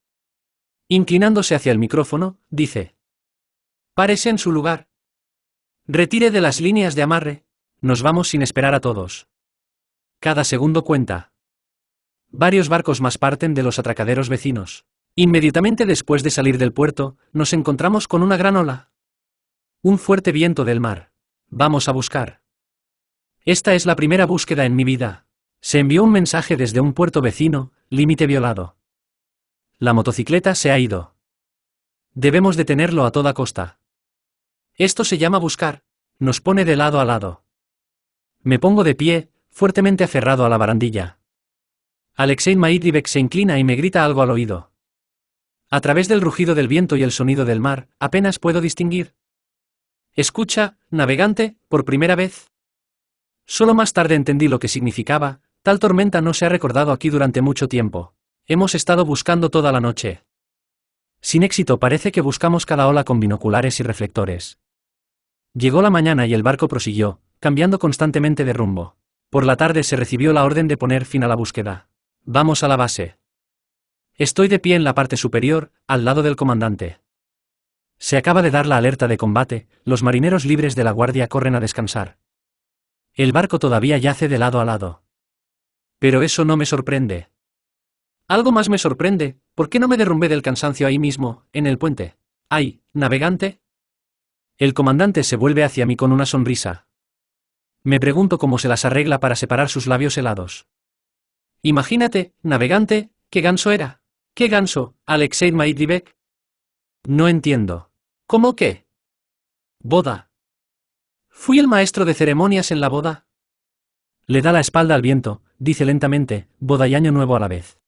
Inclinándose hacia el micrófono, dice. Párese en su lugar. Retire de las líneas de amarre. Nos vamos sin esperar a todos. Cada segundo cuenta. Varios barcos más parten de los atracaderos vecinos. Inmediatamente después de salir del puerto, nos encontramos con una gran ola. Un fuerte viento del mar. Vamos a buscar. Esta es la primera búsqueda en mi vida. Se envió un mensaje desde un puerto vecino, límite violado. La motocicleta se ha ido. Debemos detenerlo a toda costa. Esto se llama buscar. Nos pone de lado a lado. Me pongo de pie, fuertemente aferrado a la barandilla. Alexei Maitribek se inclina y me grita algo al oído. A través del rugido del viento y el sonido del mar, apenas puedo distinguir. Escucha, navegante, por primera vez. Solo más tarde entendí lo que significaba, tal tormenta no se ha recordado aquí durante mucho tiempo. Hemos estado buscando toda la noche. Sin éxito parece que buscamos cada ola con binoculares y reflectores. Llegó la mañana y el barco prosiguió, cambiando constantemente de rumbo. Por la tarde se recibió la orden de poner fin a la búsqueda. Vamos a la base. Estoy de pie en la parte superior, al lado del comandante. Se acaba de dar la alerta de combate, los marineros libres de la guardia corren a descansar. El barco todavía yace de lado a lado. Pero eso no me sorprende. Algo más me sorprende, ¿por qué no me derrumbé del cansancio ahí mismo, en el puente? ¡Ay, navegante! El comandante se vuelve hacia mí con una sonrisa. Me pregunto cómo se las arregla para separar sus labios helados. Imagínate, navegante, qué ganso era. ¿Qué ganso, Alexei Maidlibek? No entiendo. ¿Cómo qué? Boda. Fui el maestro de ceremonias en la boda. Le da la espalda al viento, dice lentamente, boda y año nuevo a la vez.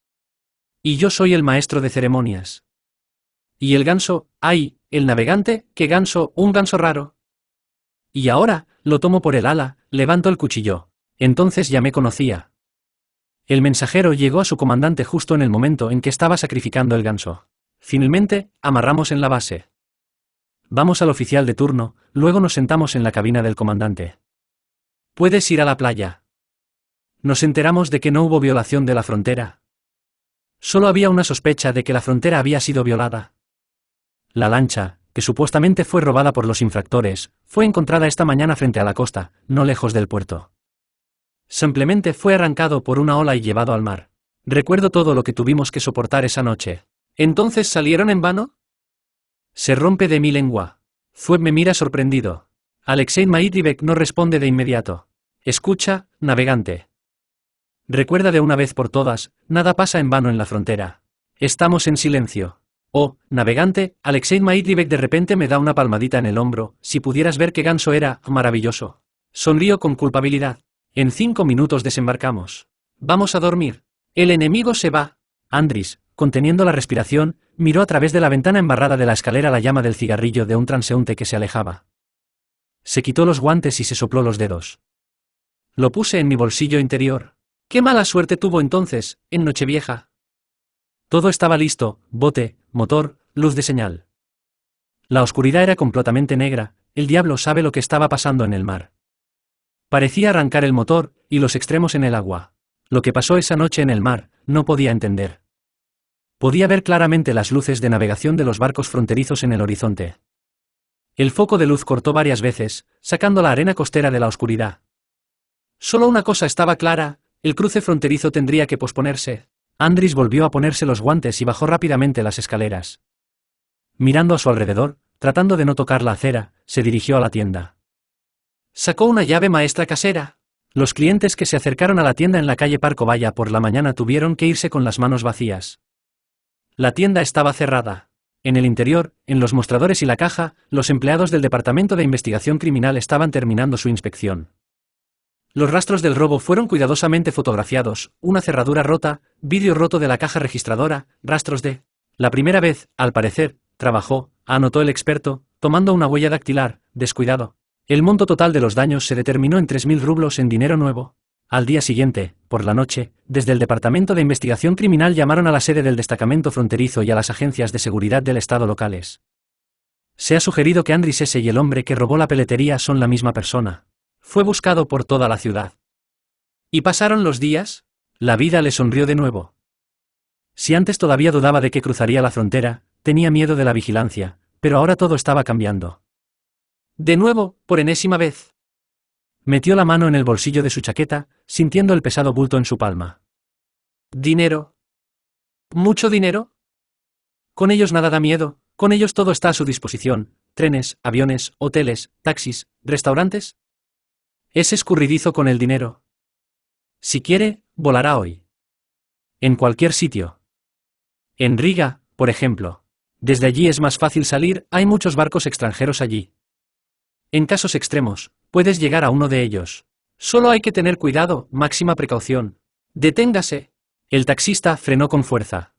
Y yo soy el maestro de ceremonias. Y el ganso, ay, el navegante, qué ganso, un ganso raro. Y ahora, lo tomo por el ala, levanto el cuchillo. Entonces ya me conocía. El mensajero llegó a su comandante justo en el momento en que estaba sacrificando el ganso. Finalmente, amarramos en la base. Vamos al oficial de turno, luego nos sentamos en la cabina del comandante. Puedes ir a la playa. Nos enteramos de que no hubo violación de la frontera. Solo había una sospecha de que la frontera había sido violada. La lancha, que supuestamente fue robada por los infractores, fue encontrada esta mañana frente a la costa, no lejos del puerto. Simplemente fue arrancado por una ola y llevado al mar. Recuerdo todo lo que tuvimos que soportar esa noche. ¿Entonces salieron en vano? Se rompe de mi lengua. Fue me mira sorprendido. Alexei Maidribek no responde de inmediato. Escucha, navegante. Recuerda de una vez por todas, nada pasa en vano en la frontera. Estamos en silencio. Oh, navegante, Alexei Maidribek de repente me da una palmadita en el hombro, si pudieras ver qué ganso era, maravilloso. Sonrío con culpabilidad. En cinco minutos desembarcamos. Vamos a dormir. El enemigo se va. Andris, conteniendo la respiración, miró a través de la ventana embarrada de la escalera la llama del cigarrillo de un transeúnte que se alejaba. Se quitó los guantes y se sopló los dedos. Lo puse en mi bolsillo interior. Qué mala suerte tuvo entonces, en Nochevieja. Todo estaba listo, bote, motor, luz de señal. La oscuridad era completamente negra, el diablo sabe lo que estaba pasando en el mar. Parecía arrancar el motor y los extremos en el agua. Lo que pasó esa noche en el mar, no podía entender. Podía ver claramente las luces de navegación de los barcos fronterizos en el horizonte. El foco de luz cortó varias veces, sacando la arena costera de la oscuridad. Solo una cosa estaba clara, el cruce fronterizo tendría que posponerse. Andris volvió a ponerse los guantes y bajó rápidamente las escaleras. Mirando a su alrededor, tratando de no tocar la acera, se dirigió a la tienda. Sacó una llave maestra casera. Los clientes que se acercaron a la tienda en la calle Parco Valla por la mañana tuvieron que irse con las manos vacías. La tienda estaba cerrada. En el interior, en los mostradores y la caja, los empleados del Departamento de Investigación Criminal estaban terminando su inspección. Los rastros del robo fueron cuidadosamente fotografiados, una cerradura rota, vídeo roto de la caja registradora, rastros de... La primera vez, al parecer, trabajó, anotó el experto, tomando una huella dactilar, descuidado. El monto total de los daños se determinó en 3.000 rublos en dinero nuevo. Al día siguiente, por la noche, desde el Departamento de Investigación Criminal llamaron a la sede del destacamento fronterizo y a las agencias de seguridad del Estado locales. Se ha sugerido que Andris S. y el hombre que robó la peletería son la misma persona. Fue buscado por toda la ciudad. ¿Y pasaron los días? La vida le sonrió de nuevo. Si antes todavía dudaba de que cruzaría la frontera, tenía miedo de la vigilancia, pero ahora todo estaba cambiando. De nuevo, por enésima vez. Metió la mano en el bolsillo de su chaqueta, sintiendo el pesado bulto en su palma. Dinero. ¿Mucho dinero? Con ellos nada da miedo, con ellos todo está a su disposición, trenes, aviones, hoteles, taxis, restaurantes. Es escurridizo con el dinero. Si quiere, volará hoy. En cualquier sitio. En Riga, por ejemplo. Desde allí es más fácil salir, hay muchos barcos extranjeros allí. En casos extremos, puedes llegar a uno de ellos. Solo hay que tener cuidado, máxima precaución. Deténgase. El taxista frenó con fuerza.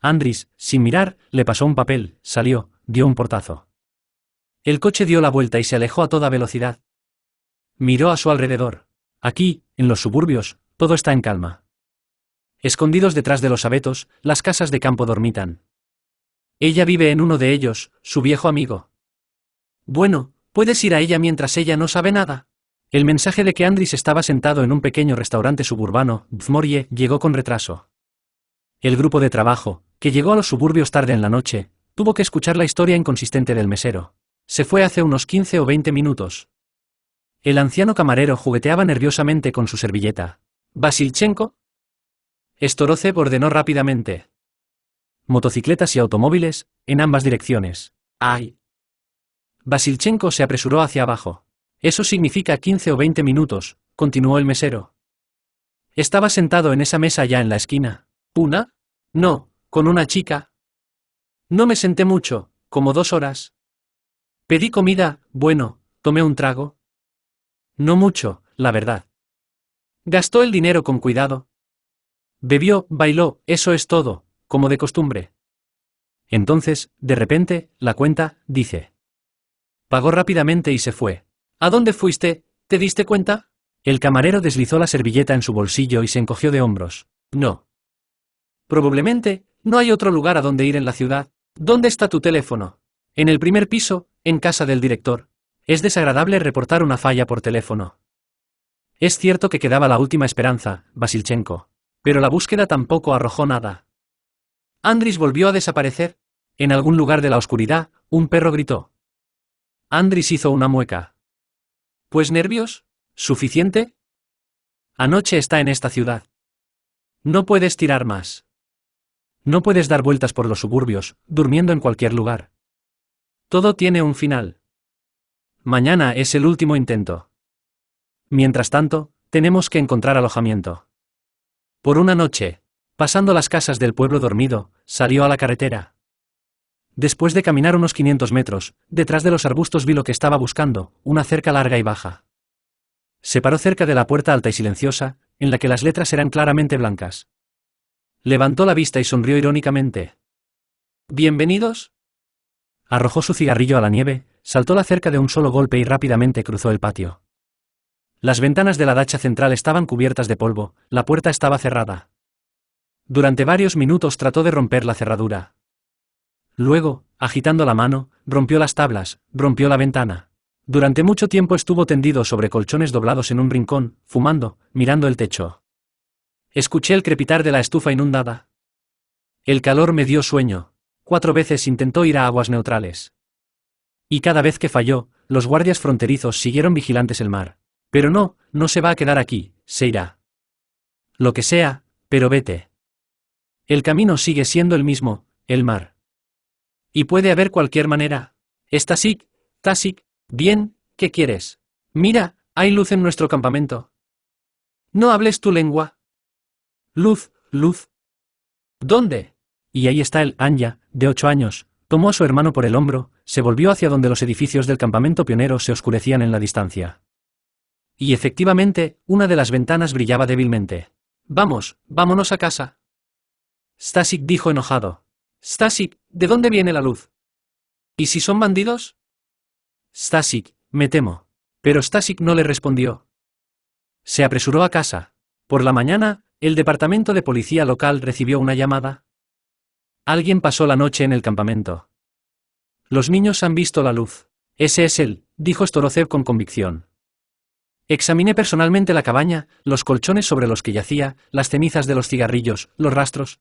Andris, sin mirar, le pasó un papel, salió, dio un portazo. El coche dio la vuelta y se alejó a toda velocidad. Miró a su alrededor. Aquí, en los suburbios, todo está en calma. Escondidos detrás de los abetos, las casas de campo dormitan. Ella vive en uno de ellos, su viejo amigo. Bueno, Puedes ir a ella mientras ella no sabe nada. El mensaje de que Andris estaba sentado en un pequeño restaurante suburbano, Bzmorie, llegó con retraso. El grupo de trabajo, que llegó a los suburbios tarde en la noche, tuvo que escuchar la historia inconsistente del mesero. Se fue hace unos 15 o 20 minutos. El anciano camarero jugueteaba nerviosamente con su servilleta. ¿Vasilchenko? Estoroce ordenó rápidamente. Motocicletas y automóviles, en ambas direcciones. ¡Ay! Basilchenko se apresuró hacia abajo. Eso significa 15 o 20 minutos, continuó el mesero. Estaba sentado en esa mesa ya en la esquina. ¿Una? No, con una chica. No me senté mucho, como dos horas. Pedí comida, bueno, tomé un trago. No mucho, la verdad. Gastó el dinero con cuidado. Bebió, bailó, eso es todo, como de costumbre. Entonces, de repente, la cuenta, dice. Pagó rápidamente y se fue. ¿A dónde fuiste? ¿Te diste cuenta? El camarero deslizó la servilleta en su bolsillo y se encogió de hombros. No. Probablemente, no hay otro lugar a donde ir en la ciudad. ¿Dónde está tu teléfono? En el primer piso, en casa del director. Es desagradable reportar una falla por teléfono. Es cierto que quedaba la última esperanza, Basilchenko, Pero la búsqueda tampoco arrojó nada. Andris volvió a desaparecer. En algún lugar de la oscuridad, un perro gritó. Andris hizo una mueca. ¿Pues nervios? ¿Suficiente? Anoche está en esta ciudad. No puedes tirar más. No puedes dar vueltas por los suburbios, durmiendo en cualquier lugar. Todo tiene un final. Mañana es el último intento. Mientras tanto, tenemos que encontrar alojamiento. Por una noche, pasando las casas del pueblo dormido, salió a la carretera. Después de caminar unos 500 metros, detrás de los arbustos vi lo que estaba buscando, una cerca larga y baja. Se paró cerca de la puerta alta y silenciosa, en la que las letras eran claramente blancas. Levantó la vista y sonrió irónicamente. ¿Bienvenidos? Arrojó su cigarrillo a la nieve, saltó la cerca de un solo golpe y rápidamente cruzó el patio. Las ventanas de la dacha central estaban cubiertas de polvo, la puerta estaba cerrada. Durante varios minutos trató de romper la cerradura. Luego, agitando la mano, rompió las tablas, rompió la ventana. Durante mucho tiempo estuvo tendido sobre colchones doblados en un rincón, fumando, mirando el techo. Escuché el crepitar de la estufa inundada. El calor me dio sueño. Cuatro veces intentó ir a aguas neutrales. Y cada vez que falló, los guardias fronterizos siguieron vigilantes el mar. Pero no, no se va a quedar aquí, se irá. Lo que sea, pero vete. El camino sigue siendo el mismo, el mar. Y puede haber cualquier manera. Stasik, Stasik, bien, ¿qué quieres? Mira, hay luz en nuestro campamento. No hables tu lengua. Luz, luz. ¿Dónde? Y ahí está el Anya, de ocho años, tomó a su hermano por el hombro, se volvió hacia donde los edificios del campamento pionero se oscurecían en la distancia. Y efectivamente, una de las ventanas brillaba débilmente. Vamos, vámonos a casa. Stasik dijo enojado. Stasik, ¿De dónde viene la luz? ¿Y si son bandidos? Stasik, me temo. Pero Stasik no le respondió. Se apresuró a casa. Por la mañana, el departamento de policía local recibió una llamada. Alguien pasó la noche en el campamento. Los niños han visto la luz. Ese es él, dijo Storozhev con convicción. Examiné personalmente la cabaña, los colchones sobre los que yacía, las cenizas de los cigarrillos, los rastros.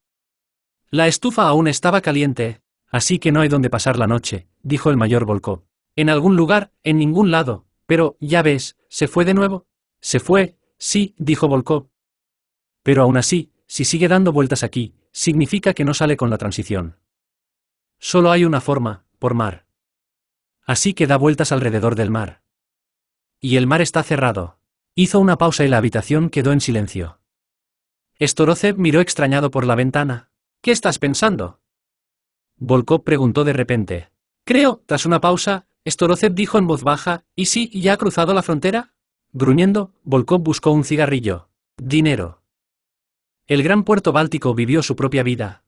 La estufa aún estaba caliente, Así que no hay donde pasar la noche, dijo el mayor Volkov. En algún lugar, en ningún lado. Pero, ya ves, se fue de nuevo. Se fue, sí, dijo Volkov. Pero aún así, si sigue dando vueltas aquí, significa que no sale con la transición. Solo hay una forma, por mar. Así que da vueltas alrededor del mar. Y el mar está cerrado. Hizo una pausa y la habitación quedó en silencio. Storozev miró extrañado por la ventana. ¿Qué estás pensando? Volkov preguntó de repente. Creo, tras una pausa, Storozev dijo en voz baja, ¿y sí, ya ha cruzado la frontera? Gruñendo, Volkov buscó un cigarrillo. Dinero. El gran puerto báltico vivió su propia vida.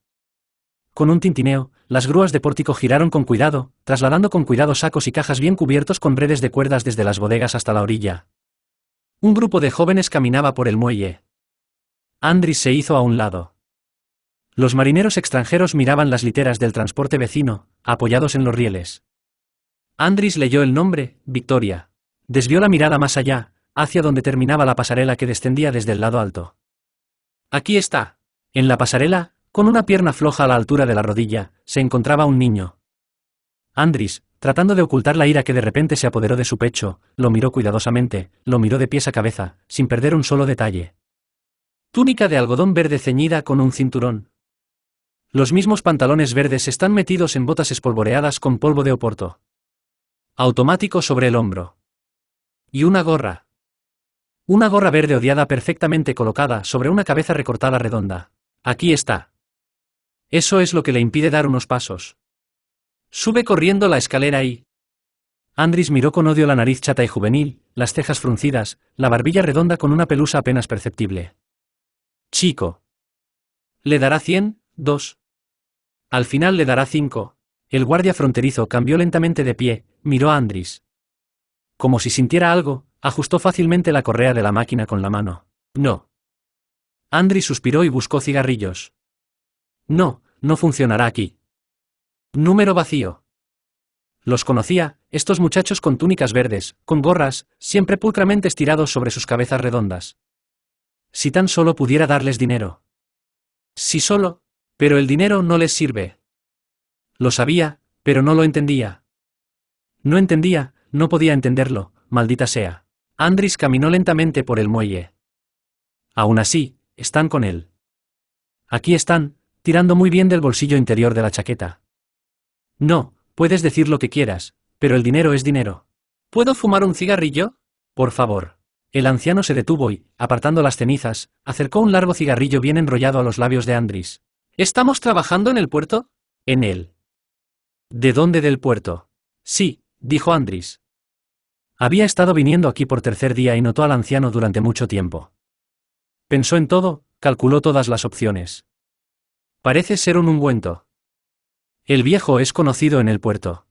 Con un tintineo, las grúas de pórtico giraron con cuidado, trasladando con cuidado sacos y cajas bien cubiertos con redes de cuerdas desde las bodegas hasta la orilla. Un grupo de jóvenes caminaba por el muelle. Andris se hizo a un lado. Los marineros extranjeros miraban las literas del transporte vecino, apoyados en los rieles. Andris leyó el nombre, Victoria. Desvió la mirada más allá, hacia donde terminaba la pasarela que descendía desde el lado alto. Aquí está. En la pasarela, con una pierna floja a la altura de la rodilla, se encontraba un niño. Andris, tratando de ocultar la ira que de repente se apoderó de su pecho, lo miró cuidadosamente, lo miró de pies a cabeza, sin perder un solo detalle. Túnica de algodón verde ceñida con un cinturón, los mismos pantalones verdes están metidos en botas espolvoreadas con polvo de oporto. Automático sobre el hombro. Y una gorra. Una gorra verde odiada perfectamente colocada sobre una cabeza recortada redonda. Aquí está. Eso es lo que le impide dar unos pasos. Sube corriendo la escalera y... Andris miró con odio la nariz chata y juvenil, las cejas fruncidas, la barbilla redonda con una pelusa apenas perceptible. Chico. Le dará cien, dos. Al final le dará cinco. El guardia fronterizo cambió lentamente de pie, miró a Andris. Como si sintiera algo, ajustó fácilmente la correa de la máquina con la mano. No. Andris suspiró y buscó cigarrillos. No, no funcionará aquí. Número vacío. Los conocía, estos muchachos con túnicas verdes, con gorras, siempre pulcramente estirados sobre sus cabezas redondas. Si tan solo pudiera darles dinero. Si solo, pero el dinero no les sirve. Lo sabía, pero no lo entendía. No entendía, no podía entenderlo, maldita sea. Andris caminó lentamente por el muelle. Aún así, están con él. Aquí están, tirando muy bien del bolsillo interior de la chaqueta. No, puedes decir lo que quieras, pero el dinero es dinero. ¿Puedo fumar un cigarrillo? Por favor. El anciano se detuvo y, apartando las cenizas, acercó un largo cigarrillo bien enrollado a los labios de Andris. ¿Estamos trabajando en el puerto? En él. ¿De dónde del puerto? Sí, dijo Andris. Había estado viniendo aquí por tercer día y notó al anciano durante mucho tiempo. Pensó en todo, calculó todas las opciones. Parece ser un ungüento. El viejo es conocido en el puerto.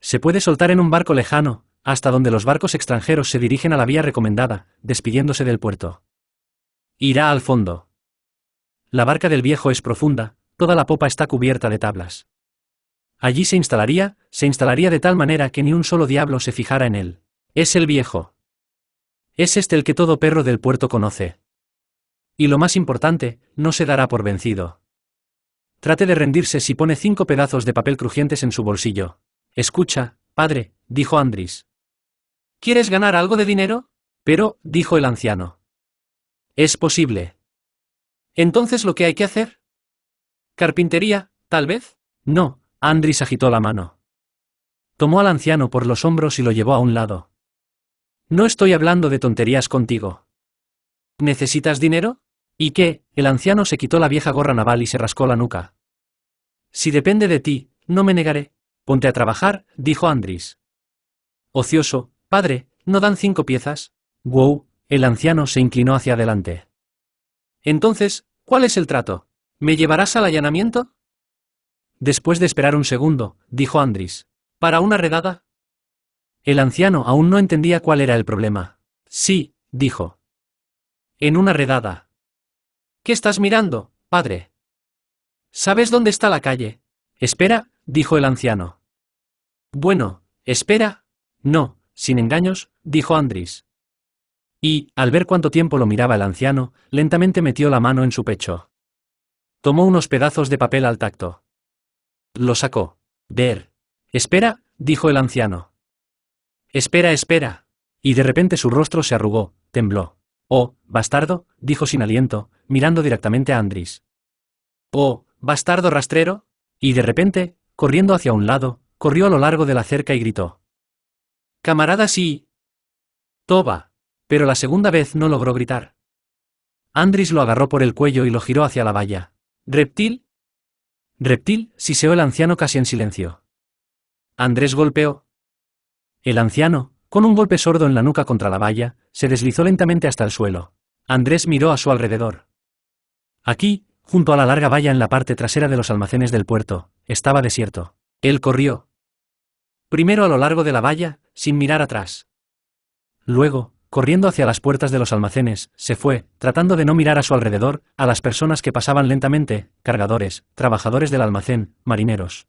Se puede soltar en un barco lejano, hasta donde los barcos extranjeros se dirigen a la vía recomendada, despidiéndose del puerto. Irá al fondo. La barca del viejo es profunda, toda la popa está cubierta de tablas. Allí se instalaría, se instalaría de tal manera que ni un solo diablo se fijara en él. Es el viejo. Es este el que todo perro del puerto conoce. Y lo más importante, no se dará por vencido. Trate de rendirse si pone cinco pedazos de papel crujientes en su bolsillo. Escucha, padre, dijo Andris. ¿Quieres ganar algo de dinero? Pero, dijo el anciano. Es posible. Entonces lo que hay que hacer. ¿Carpintería, tal vez? No, Andris agitó la mano. Tomó al anciano por los hombros y lo llevó a un lado. No estoy hablando de tonterías contigo. ¿Necesitas dinero? ¿Y qué? El anciano se quitó la vieja gorra naval y se rascó la nuca. Si depende de ti, no me negaré. Ponte a trabajar, dijo Andris. Ocioso, padre, ¿no dan cinco piezas? Wow, el anciano se inclinó hacia adelante. Entonces, ¿cuál es el trato? ¿Me llevarás al allanamiento? Después de esperar un segundo, dijo Andris. ¿Para una redada? El anciano aún no entendía cuál era el problema. Sí, dijo. En una redada. ¿Qué estás mirando, padre? ¿Sabes dónde está la calle? Espera, dijo el anciano. Bueno, espera. No, sin engaños, dijo Andris y, al ver cuánto tiempo lo miraba el anciano, lentamente metió la mano en su pecho. Tomó unos pedazos de papel al tacto. Lo sacó. Ver. Espera, dijo el anciano. Espera, espera. Y de repente su rostro se arrugó, tembló. Oh, bastardo, dijo sin aliento, mirando directamente a Andris. Oh, bastardo rastrero. Y de repente, corriendo hacia un lado, corrió a lo largo de la cerca y gritó. Camaradas y Toba. Pero la segunda vez no logró gritar. Andrés lo agarró por el cuello y lo giró hacia la valla. ¿Reptil? Reptil, siseó el anciano casi en silencio. Andrés golpeó. El anciano, con un golpe sordo en la nuca contra la valla, se deslizó lentamente hasta el suelo. Andrés miró a su alrededor. Aquí, junto a la larga valla en la parte trasera de los almacenes del puerto, estaba desierto. Él corrió. Primero a lo largo de la valla, sin mirar atrás. Luego, corriendo hacia las puertas de los almacenes, se fue, tratando de no mirar a su alrededor, a las personas que pasaban lentamente, cargadores, trabajadores del almacén, marineros.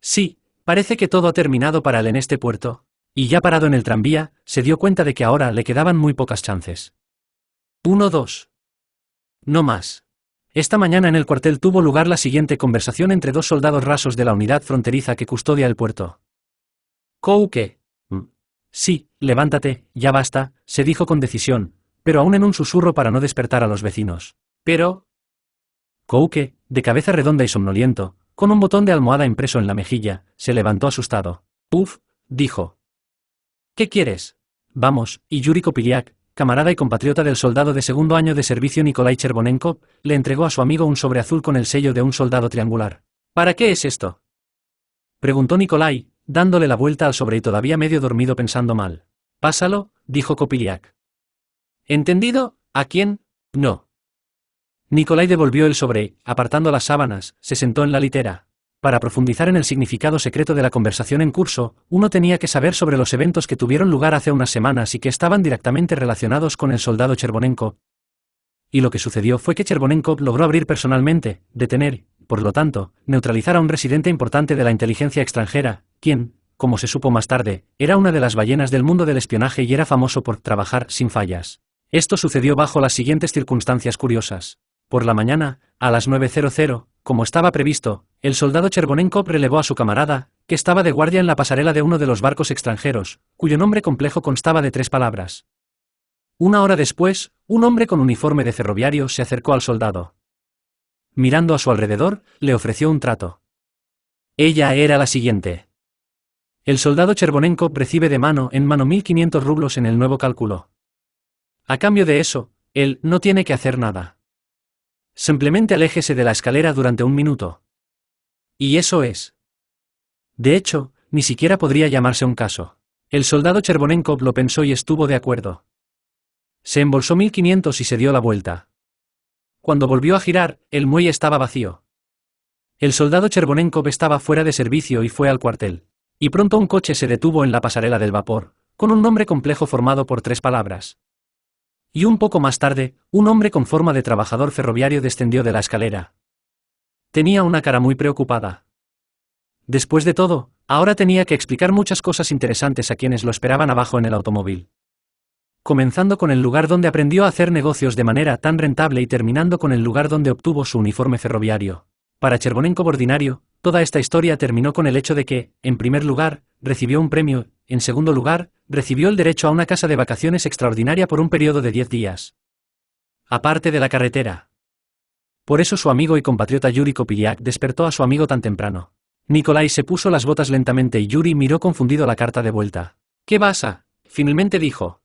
Sí, parece que todo ha terminado para él en este puerto. Y ya parado en el tranvía, se dio cuenta de que ahora le quedaban muy pocas chances. 1-2. No más. Esta mañana en el cuartel tuvo lugar la siguiente conversación entre dos soldados rasos de la unidad fronteriza que custodia el puerto. Kouke, Sí, levántate, ya basta, se dijo con decisión, pero aún en un susurro para no despertar a los vecinos. Pero... Kouke, de cabeza redonda y somnoliento, con un botón de almohada impreso en la mejilla, se levantó asustado. Uf, dijo. ¿Qué quieres? Vamos, y Yuriko Kopiliak, camarada y compatriota del soldado de segundo año de servicio Nikolai Cherbonenko, le entregó a su amigo un sobre azul con el sello de un soldado triangular. ¿Para qué es esto? Preguntó Nikolai, dándole la vuelta al sobre y todavía medio dormido pensando mal. Pásalo, dijo Copiliac. ¿Entendido? ¿A quién? No. Nicolai devolvió el sobre, apartando las sábanas, se sentó en la litera. Para profundizar en el significado secreto de la conversación en curso, uno tenía que saber sobre los eventos que tuvieron lugar hace unas semanas y que estaban directamente relacionados con el soldado Cherbonenko. Y lo que sucedió fue que Cherbonenko logró abrir personalmente, detener por lo tanto, neutralizar a un residente importante de la inteligencia extranjera, quien, como se supo más tarde, era una de las ballenas del mundo del espionaje y era famoso por trabajar sin fallas. Esto sucedió bajo las siguientes circunstancias curiosas. Por la mañana, a las 9.00, como estaba previsto, el soldado Chervonenko relevó a su camarada, que estaba de guardia en la pasarela de uno de los barcos extranjeros, cuyo nombre complejo constaba de tres palabras. Una hora después, un hombre con uniforme de ferroviario se acercó al soldado. Mirando a su alrededor, le ofreció un trato. Ella era la siguiente. El soldado Cherbonenko recibe de mano en mano 1.500 rublos en el nuevo cálculo. A cambio de eso, él no tiene que hacer nada. Simplemente aléjese de la escalera durante un minuto. Y eso es. De hecho, ni siquiera podría llamarse un caso. El soldado Cherbonenkov lo pensó y estuvo de acuerdo. Se embolsó 1500 y se dio la vuelta. Cuando volvió a girar, el muelle estaba vacío. El soldado Cherbonenkov estaba fuera de servicio y fue al cuartel. Y pronto un coche se detuvo en la pasarela del vapor, con un nombre complejo formado por tres palabras. Y un poco más tarde, un hombre con forma de trabajador ferroviario descendió de la escalera. Tenía una cara muy preocupada. Después de todo, ahora tenía que explicar muchas cosas interesantes a quienes lo esperaban abajo en el automóvil comenzando con el lugar donde aprendió a hacer negocios de manera tan rentable y terminando con el lugar donde obtuvo su uniforme ferroviario. Para Chervonenko Bordinario, toda esta historia terminó con el hecho de que, en primer lugar, recibió un premio, en segundo lugar, recibió el derecho a una casa de vacaciones extraordinaria por un periodo de 10 días. Aparte de la carretera. Por eso su amigo y compatriota Yuri Kopiliak despertó a su amigo tan temprano. Nikolai se puso las botas lentamente y Yuri miró confundido la carta de vuelta. ¿Qué pasa? Finalmente dijo.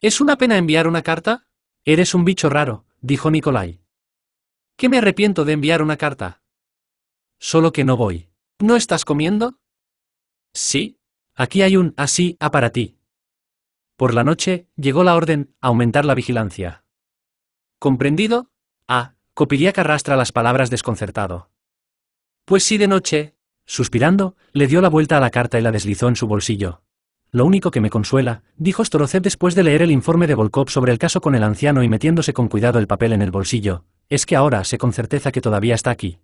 ¿Es una pena enviar una carta? Eres un bicho raro, dijo Nicolai. ¿Qué me arrepiento de enviar una carta? Solo que no voy. ¿No estás comiendo? Sí. Aquí hay un así a para ti. Por la noche, llegó la orden, aumentar la vigilancia. ¿Comprendido? Ah, que arrastra las palabras desconcertado. Pues sí, de noche, suspirando, le dio la vuelta a la carta y la deslizó en su bolsillo. Lo único que me consuela, dijo Storozev después de leer el informe de Volkov sobre el caso con el anciano y metiéndose con cuidado el papel en el bolsillo, es que ahora sé con certeza que todavía está aquí.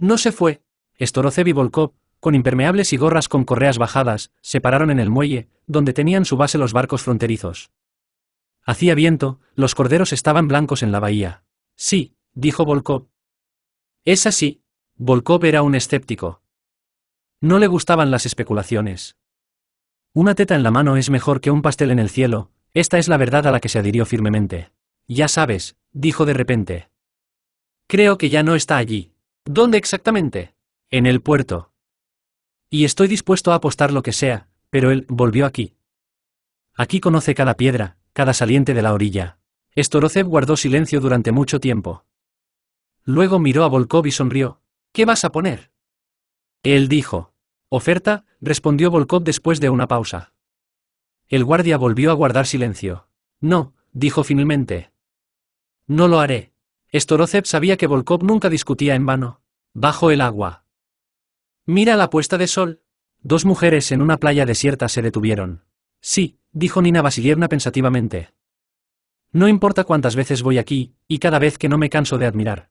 No se fue. Storozev y Volkov, con impermeables y gorras con correas bajadas, se pararon en el muelle, donde tenían su base los barcos fronterizos. Hacía viento, los corderos estaban blancos en la bahía. Sí, dijo Volkov. Es así. Volkov era un escéptico. No le gustaban las especulaciones. Una teta en la mano es mejor que un pastel en el cielo, esta es la verdad a la que se adhirió firmemente. Ya sabes, dijo de repente. Creo que ya no está allí. ¿Dónde exactamente? En el puerto. Y estoy dispuesto a apostar lo que sea, pero él volvió aquí. Aquí conoce cada piedra, cada saliente de la orilla. Estorozev guardó silencio durante mucho tiempo. Luego miró a Volkov y sonrió. ¿Qué vas a poner? Él dijo. Oferta, respondió Volkov después de una pausa. El guardia volvió a guardar silencio. No, dijo finalmente. No lo haré. Storozev sabía que Volkov nunca discutía en vano. Bajo el agua. Mira la puesta de sol. Dos mujeres en una playa desierta se detuvieron. Sí, dijo Nina Vasilievna pensativamente. No importa cuántas veces voy aquí, y cada vez que no me canso de admirar.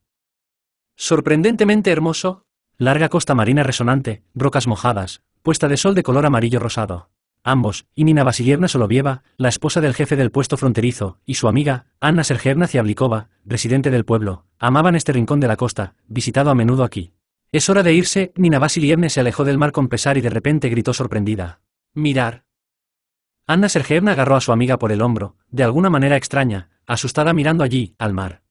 Sorprendentemente hermoso, Larga costa marina resonante, rocas mojadas, puesta de sol de color amarillo rosado. Ambos, y Nina Vasilievna Solovieva, la esposa del jefe del puesto fronterizo, y su amiga, Anna Sergevna Ciablikova, residente del pueblo, amaban este rincón de la costa, visitado a menudo aquí. Es hora de irse, Nina Vasilievna se alejó del mar con pesar y de repente gritó sorprendida. Mirar. Anna Sergevna agarró a su amiga por el hombro, de alguna manera extraña, asustada mirando allí, al mar.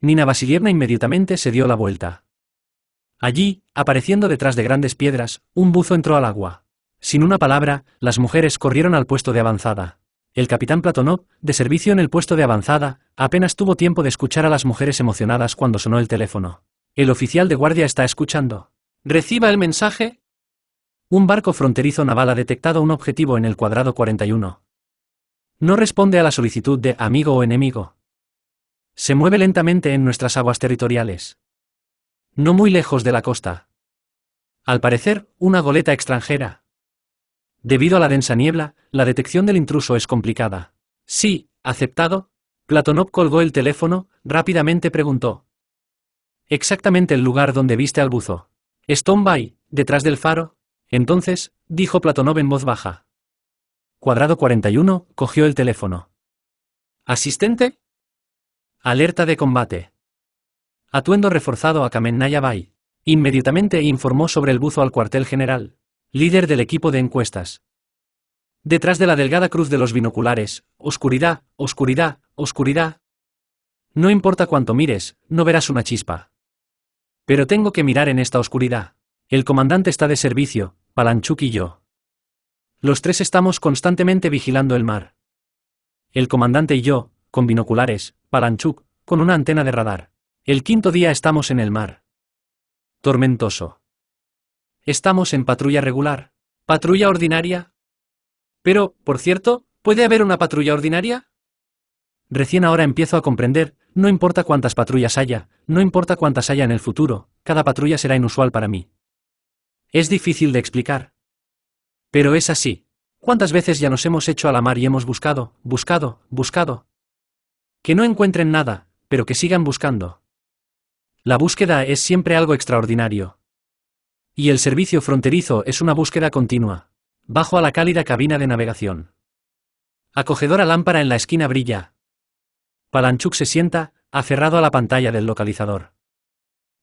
Nina Vasilievna inmediatamente se dio la vuelta. Allí, apareciendo detrás de grandes piedras, un buzo entró al agua. Sin una palabra, las mujeres corrieron al puesto de avanzada. El capitán Platonov, de servicio en el puesto de avanzada, apenas tuvo tiempo de escuchar a las mujeres emocionadas cuando sonó el teléfono. El oficial de guardia está escuchando. ¿Reciba el mensaje? Un barco fronterizo naval ha detectado un objetivo en el cuadrado 41. No responde a la solicitud de amigo o enemigo. Se mueve lentamente en nuestras aguas territoriales. No muy lejos de la costa. Al parecer, una goleta extranjera. Debido a la densa niebla, la detección del intruso es complicada. Sí, aceptado. Platonov colgó el teléfono, rápidamente preguntó. Exactamente el lugar donde viste al buzo. Stone Bay, detrás del faro. Entonces, dijo Platonov en voz baja. Cuadrado 41, cogió el teléfono. ¿Asistente? Alerta de combate. Atuendo reforzado a Kamennaya Bay. Inmediatamente informó sobre el buzo al cuartel general, líder del equipo de encuestas. Detrás de la delgada cruz de los binoculares, oscuridad, oscuridad, oscuridad. No importa cuánto mires, no verás una chispa. Pero tengo que mirar en esta oscuridad. El comandante está de servicio, Palanchuk y yo. Los tres estamos constantemente vigilando el mar. El comandante y yo, con binoculares, Palanchuk, con una antena de radar. El quinto día estamos en el mar. Tormentoso. Estamos en patrulla regular. ¿Patrulla ordinaria? Pero, por cierto, ¿puede haber una patrulla ordinaria? Recién ahora empiezo a comprender, no importa cuántas patrullas haya, no importa cuántas haya en el futuro, cada patrulla será inusual para mí. Es difícil de explicar. Pero es así. ¿Cuántas veces ya nos hemos hecho a la mar y hemos buscado, buscado, buscado? Que no encuentren nada, pero que sigan buscando. La búsqueda es siempre algo extraordinario. Y el servicio fronterizo es una búsqueda continua. Bajo a la cálida cabina de navegación. Acogedora lámpara en la esquina brilla. Palanchuk se sienta, aferrado a la pantalla del localizador.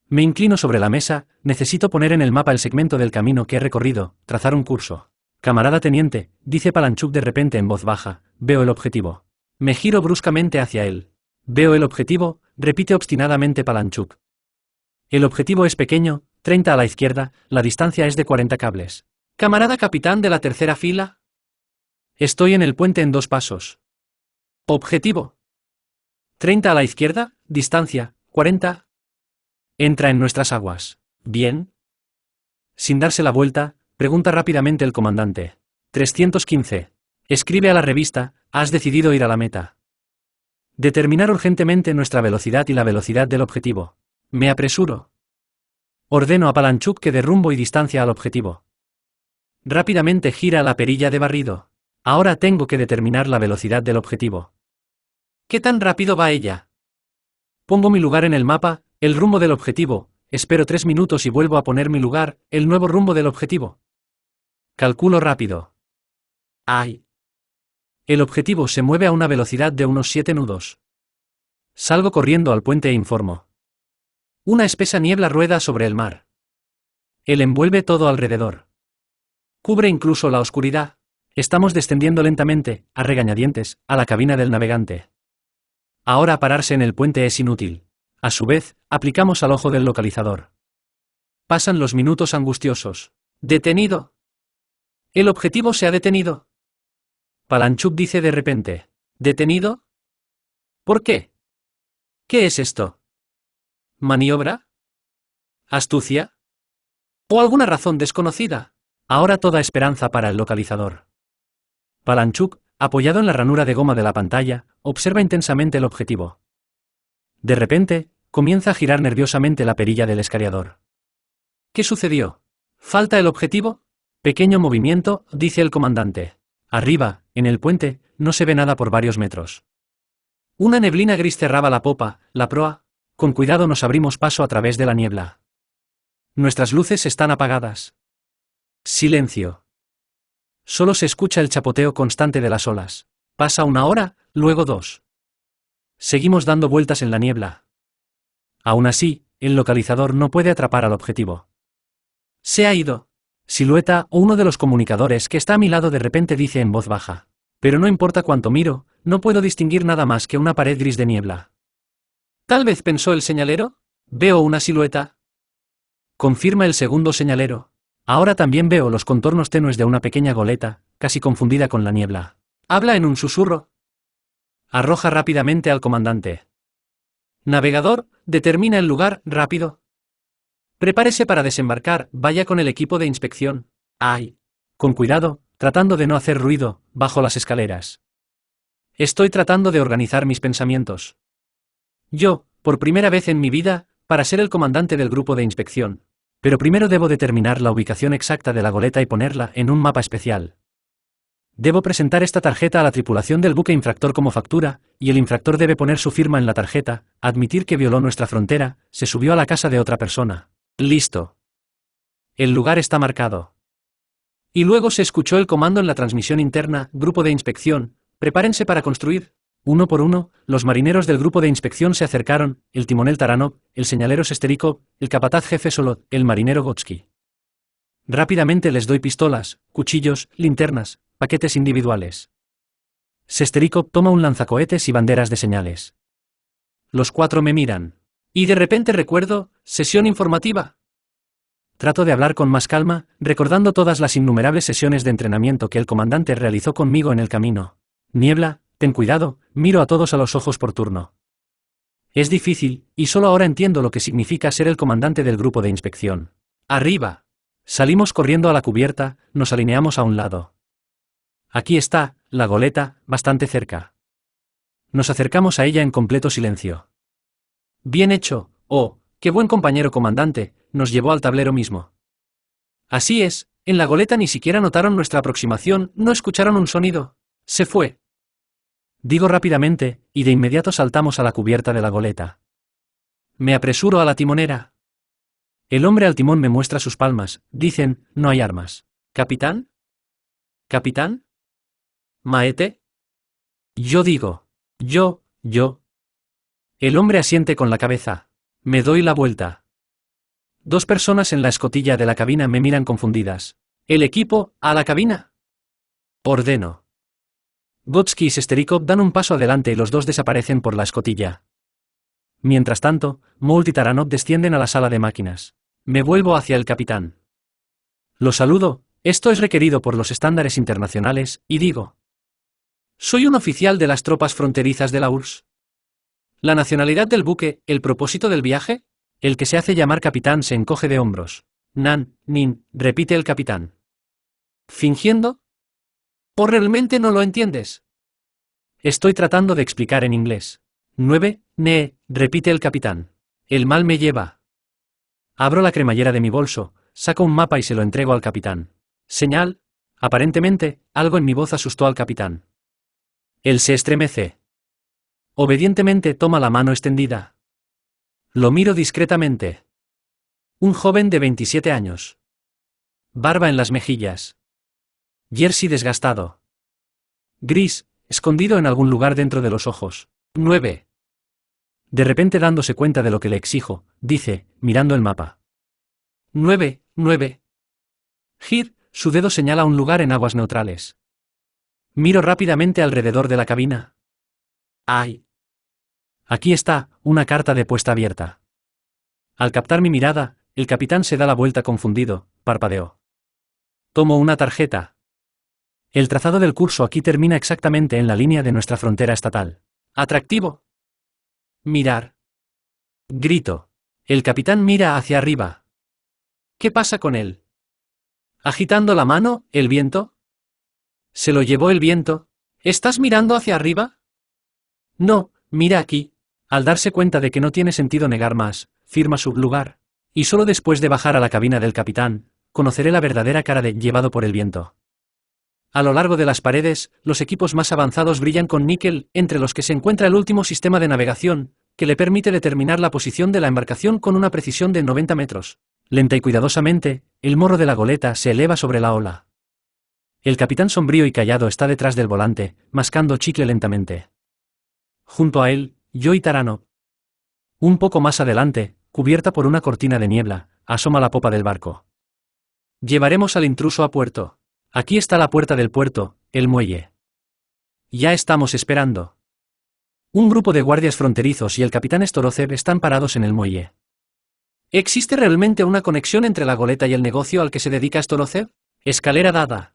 Me inclino sobre la mesa, necesito poner en el mapa el segmento del camino que he recorrido, trazar un curso. Camarada teniente, dice Palanchuk de repente en voz baja, veo el objetivo. Me giro bruscamente hacia él. Veo el objetivo, repite obstinadamente Palanchuk. El objetivo es pequeño, 30 a la izquierda, la distancia es de 40 cables. Camarada capitán de la tercera fila. Estoy en el puente en dos pasos. Objetivo. 30 a la izquierda, distancia, 40. Entra en nuestras aguas. Bien. Sin darse la vuelta, pregunta rápidamente el comandante. 315. Escribe a la revista, has decidido ir a la meta. Determinar urgentemente nuestra velocidad y la velocidad del objetivo. Me apresuro. Ordeno a Palanchuk que dé rumbo y distancia al objetivo. Rápidamente gira la perilla de barrido. Ahora tengo que determinar la velocidad del objetivo. ¿Qué tan rápido va ella? Pongo mi lugar en el mapa, el rumbo del objetivo, espero tres minutos y vuelvo a poner mi lugar, el nuevo rumbo del objetivo. Calculo rápido. ¡Ay! El objetivo se mueve a una velocidad de unos siete nudos. Salgo corriendo al puente e informo. Una espesa niebla rueda sobre el mar. Él envuelve todo alrededor. Cubre incluso la oscuridad. Estamos descendiendo lentamente, a regañadientes, a la cabina del navegante. Ahora pararse en el puente es inútil. A su vez, aplicamos al ojo del localizador. Pasan los minutos angustiosos. ¡Detenido! El objetivo se ha detenido. Palanchuk dice de repente. ¿Detenido? ¿Por qué? ¿Qué es esto? maniobra, astucia o alguna razón desconocida. Ahora toda esperanza para el localizador. Palanchuk, apoyado en la ranura de goma de la pantalla, observa intensamente el objetivo. De repente, comienza a girar nerviosamente la perilla del escariador. ¿Qué sucedió? ¿Falta el objetivo? Pequeño movimiento, dice el comandante. Arriba, en el puente, no se ve nada por varios metros. Una neblina gris cerraba la popa, la proa, con cuidado nos abrimos paso a través de la niebla. Nuestras luces están apagadas. Silencio. Solo se escucha el chapoteo constante de las olas. Pasa una hora, luego dos. Seguimos dando vueltas en la niebla. Aún así, el localizador no puede atrapar al objetivo. Se ha ido. Silueta o uno de los comunicadores que está a mi lado de repente dice en voz baja. Pero no importa cuánto miro, no puedo distinguir nada más que una pared gris de niebla. Tal vez pensó el señalero. Veo una silueta. Confirma el segundo señalero. Ahora también veo los contornos tenues de una pequeña goleta, casi confundida con la niebla. Habla en un susurro. Arroja rápidamente al comandante. Navegador, determina el lugar, rápido. Prepárese para desembarcar, vaya con el equipo de inspección. ¡Ay! Con cuidado, tratando de no hacer ruido, bajo las escaleras. Estoy tratando de organizar mis pensamientos. Yo, por primera vez en mi vida, para ser el comandante del grupo de inspección. Pero primero debo determinar la ubicación exacta de la goleta y ponerla en un mapa especial. Debo presentar esta tarjeta a la tripulación del buque infractor como factura, y el infractor debe poner su firma en la tarjeta, admitir que violó nuestra frontera, se subió a la casa de otra persona. Listo. El lugar está marcado. Y luego se escuchó el comando en la transmisión interna, grupo de inspección, prepárense para construir, uno por uno, los marineros del grupo de inspección se acercaron, el timonel Taranov, el señalero Sesterikov, el capataz jefe Solot, el marinero Gotsky. Rápidamente les doy pistolas, cuchillos, linternas, paquetes individuales. Sesterikov toma un lanzacohetes y banderas de señales. Los cuatro me miran. Y de repente recuerdo, sesión informativa. Trato de hablar con más calma, recordando todas las innumerables sesiones de entrenamiento que el comandante realizó conmigo en el camino. Niebla, Ten cuidado, miro a todos a los ojos por turno. Es difícil, y solo ahora entiendo lo que significa ser el comandante del grupo de inspección. ¡Arriba! Salimos corriendo a la cubierta, nos alineamos a un lado. Aquí está, la goleta, bastante cerca. Nos acercamos a ella en completo silencio. Bien hecho, oh, qué buen compañero comandante, nos llevó al tablero mismo. Así es, en la goleta ni siquiera notaron nuestra aproximación, no escucharon un sonido. Se fue. Digo rápidamente, y de inmediato saltamos a la cubierta de la goleta. Me apresuro a la timonera. El hombre al timón me muestra sus palmas, dicen, no hay armas. ¿Capitán? ¿Capitán? ¿Maete? Yo digo, yo, yo. El hombre asiente con la cabeza. Me doy la vuelta. Dos personas en la escotilla de la cabina me miran confundidas. El equipo, a la cabina. Ordeno. Gotsky y Sesterikov dan un paso adelante y los dos desaparecen por la escotilla. Mientras tanto, Moult y Taranov descienden a la sala de máquinas. Me vuelvo hacia el capitán. Lo saludo, esto es requerido por los estándares internacionales, y digo. Soy un oficial de las tropas fronterizas de la URSS. ¿La nacionalidad del buque, el propósito del viaje? El que se hace llamar capitán se encoge de hombros. Nan, nin, repite el capitán. Fingiendo, por realmente no lo entiendes? Estoy tratando de explicar en inglés. 9. Ne, repite el capitán. El mal me lleva. Abro la cremallera de mi bolso, saco un mapa y se lo entrego al capitán. Señal. Aparentemente, algo en mi voz asustó al capitán. Él se estremece. Obedientemente toma la mano extendida. Lo miro discretamente. Un joven de 27 años. Barba en las mejillas. Jersey desgastado. Gris, escondido en algún lugar dentro de los ojos. 9. De repente dándose cuenta de lo que le exijo, dice, mirando el mapa. Nueve, nueve. Gir, su dedo señala un lugar en aguas neutrales. Miro rápidamente alrededor de la cabina. ¡Ay! Aquí está, una carta de puesta abierta. Al captar mi mirada, el capitán se da la vuelta confundido, parpadeó. Tomo una tarjeta, el trazado del curso aquí termina exactamente en la línea de nuestra frontera estatal. Atractivo. Mirar. Grito. El capitán mira hacia arriba. ¿Qué pasa con él? Agitando la mano, el viento. Se lo llevó el viento. ¿Estás mirando hacia arriba? No, mira aquí. Al darse cuenta de que no tiene sentido negar más, firma su lugar. Y solo después de bajar a la cabina del capitán, conoceré la verdadera cara de llevado por el viento. A lo largo de las paredes, los equipos más avanzados brillan con níquel, entre los que se encuentra el último sistema de navegación, que le permite determinar la posición de la embarcación con una precisión de 90 metros. Lenta y cuidadosamente, el morro de la goleta se eleva sobre la ola. El capitán sombrío y callado está detrás del volante, mascando chicle lentamente. Junto a él, yo y Tarano. Un poco más adelante, cubierta por una cortina de niebla, asoma la popa del barco. Llevaremos al intruso a puerto. Aquí está la puerta del puerto, el muelle. Ya estamos esperando. Un grupo de guardias fronterizos y el capitán Storozev están parados en el muelle. ¿Existe realmente una conexión entre la goleta y el negocio al que se dedica Storozev? Escalera dada.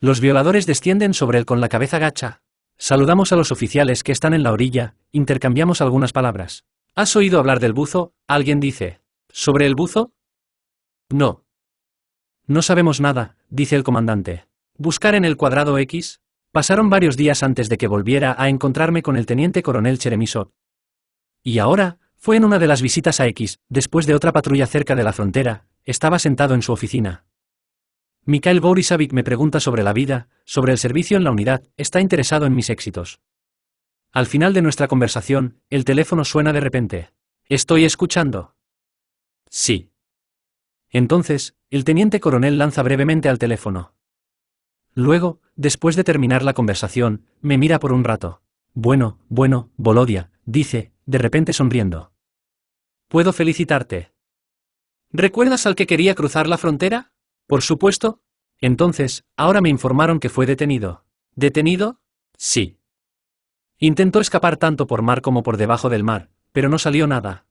Los violadores descienden sobre él con la cabeza gacha. Saludamos a los oficiales que están en la orilla, intercambiamos algunas palabras. ¿Has oído hablar del buzo? Alguien dice. ¿Sobre el buzo? No, no sabemos nada, dice el comandante. Buscar en el cuadrado X. Pasaron varios días antes de que volviera a encontrarme con el teniente coronel Cheremisov. Y ahora, fue en una de las visitas a X, después de otra patrulla cerca de la frontera, estaba sentado en su oficina. Mikhail Borisavik me pregunta sobre la vida, sobre el servicio en la unidad, está interesado en mis éxitos. Al final de nuestra conversación, el teléfono suena de repente. Estoy escuchando. Sí. Entonces, el teniente coronel lanza brevemente al teléfono. Luego, después de terminar la conversación, me mira por un rato. Bueno, bueno, Bolodia, dice, de repente sonriendo. Puedo felicitarte. ¿Recuerdas al que quería cruzar la frontera? Por supuesto. Entonces, ahora me informaron que fue detenido. ¿Detenido? Sí. Intentó escapar tanto por mar como por debajo del mar, pero no salió nada.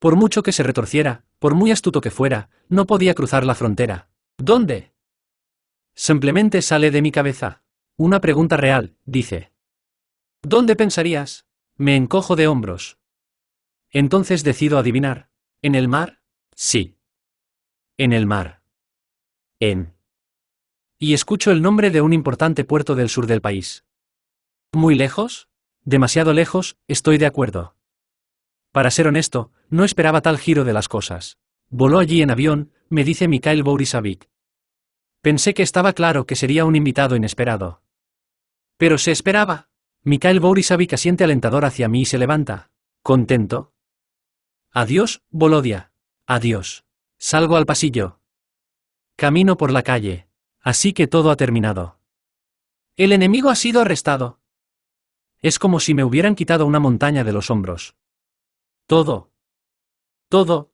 Por mucho que se retorciera, por muy astuto que fuera, no podía cruzar la frontera. ¿Dónde? Simplemente sale de mi cabeza. Una pregunta real, dice. ¿Dónde pensarías? Me encojo de hombros. Entonces decido adivinar. ¿En el mar? Sí. En el mar. En. Y escucho el nombre de un importante puerto del sur del país. ¿Muy lejos? Demasiado lejos, estoy de acuerdo. Para ser honesto, no esperaba tal giro de las cosas. Voló allí en avión, me dice Mikhail Borisavik Pensé que estaba claro que sería un invitado inesperado. Pero se esperaba. Mikhail Borisavik asiente alentador hacia mí y se levanta. ¿Contento? Adiós, Volodia. Adiós. Salgo al pasillo. Camino por la calle. Así que todo ha terminado. El enemigo ha sido arrestado. Es como si me hubieran quitado una montaña de los hombros. Todo. Todo.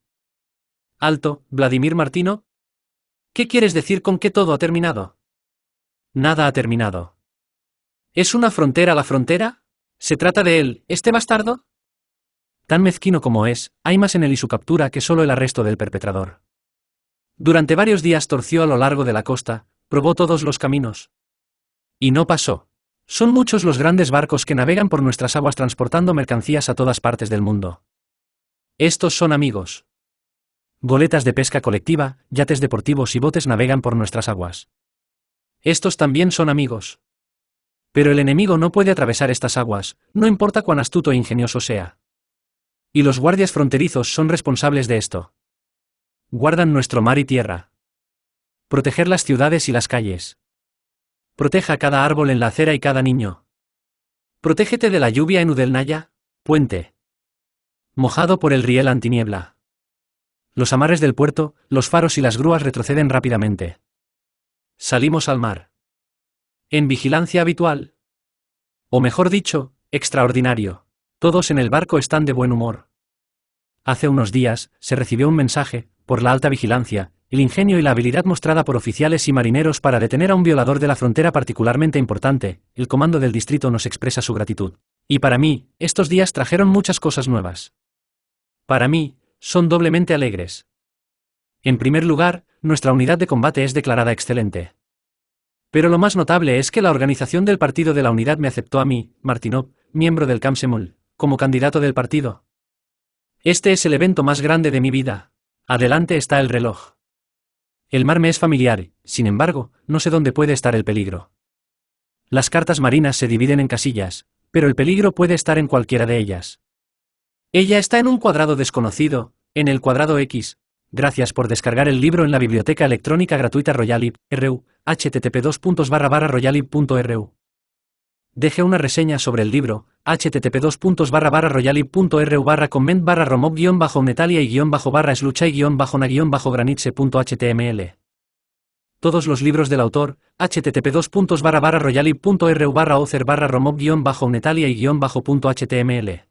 Alto, Vladimir Martino. ¿Qué quieres decir con que todo ha terminado? Nada ha terminado. ¿Es una frontera la frontera? ¿Se trata de él, este bastardo? Tan mezquino como es, hay más en él y su captura que solo el arresto del perpetrador. Durante varios días torció a lo largo de la costa, probó todos los caminos. Y no pasó. Son muchos los grandes barcos que navegan por nuestras aguas transportando mercancías a todas partes del mundo. Estos son amigos. Goletas de pesca colectiva, yates deportivos y botes navegan por nuestras aguas. Estos también son amigos. Pero el enemigo no puede atravesar estas aguas, no importa cuán astuto e ingenioso sea. Y los guardias fronterizos son responsables de esto. Guardan nuestro mar y tierra. Proteger las ciudades y las calles. Proteja cada árbol en la acera y cada niño. Protégete de la lluvia en Udelnaya, puente mojado por el riel antiniebla. Los amares del puerto, los faros y las grúas retroceden rápidamente. Salimos al mar. En vigilancia habitual. O mejor dicho, extraordinario. Todos en el barco están de buen humor. Hace unos días, se recibió un mensaje, por la alta vigilancia, el ingenio y la habilidad mostrada por oficiales y marineros para detener a un violador de la frontera particularmente importante, el comando del distrito nos expresa su gratitud. Y para mí, estos días trajeron muchas cosas nuevas para mí, son doblemente alegres. En primer lugar, nuestra unidad de combate es declarada excelente. Pero lo más notable es que la organización del Partido de la Unidad me aceptó a mí, Martinov, miembro del Kamsemol, como candidato del partido. Este es el evento más grande de mi vida. Adelante está el reloj. El mar me es familiar, sin embargo, no sé dónde puede estar el peligro. Las cartas marinas se dividen en casillas, pero el peligro puede estar en cualquiera de ellas. Ella está en un cuadrado desconocido, en el cuadrado X. Gracias por descargar el libro en la biblioteca electrónica gratuita Royalib.ru, http 2 royalib.ru. Deje una reseña sobre el libro, http 2 royalib.ru barra comment barra romob netalia y guión bajo barra eslucha y guión bajo na bajo granitse.html. Todos los libros del autor, http 2 royalib.ru barra author barra romob netalia y guión bajo html.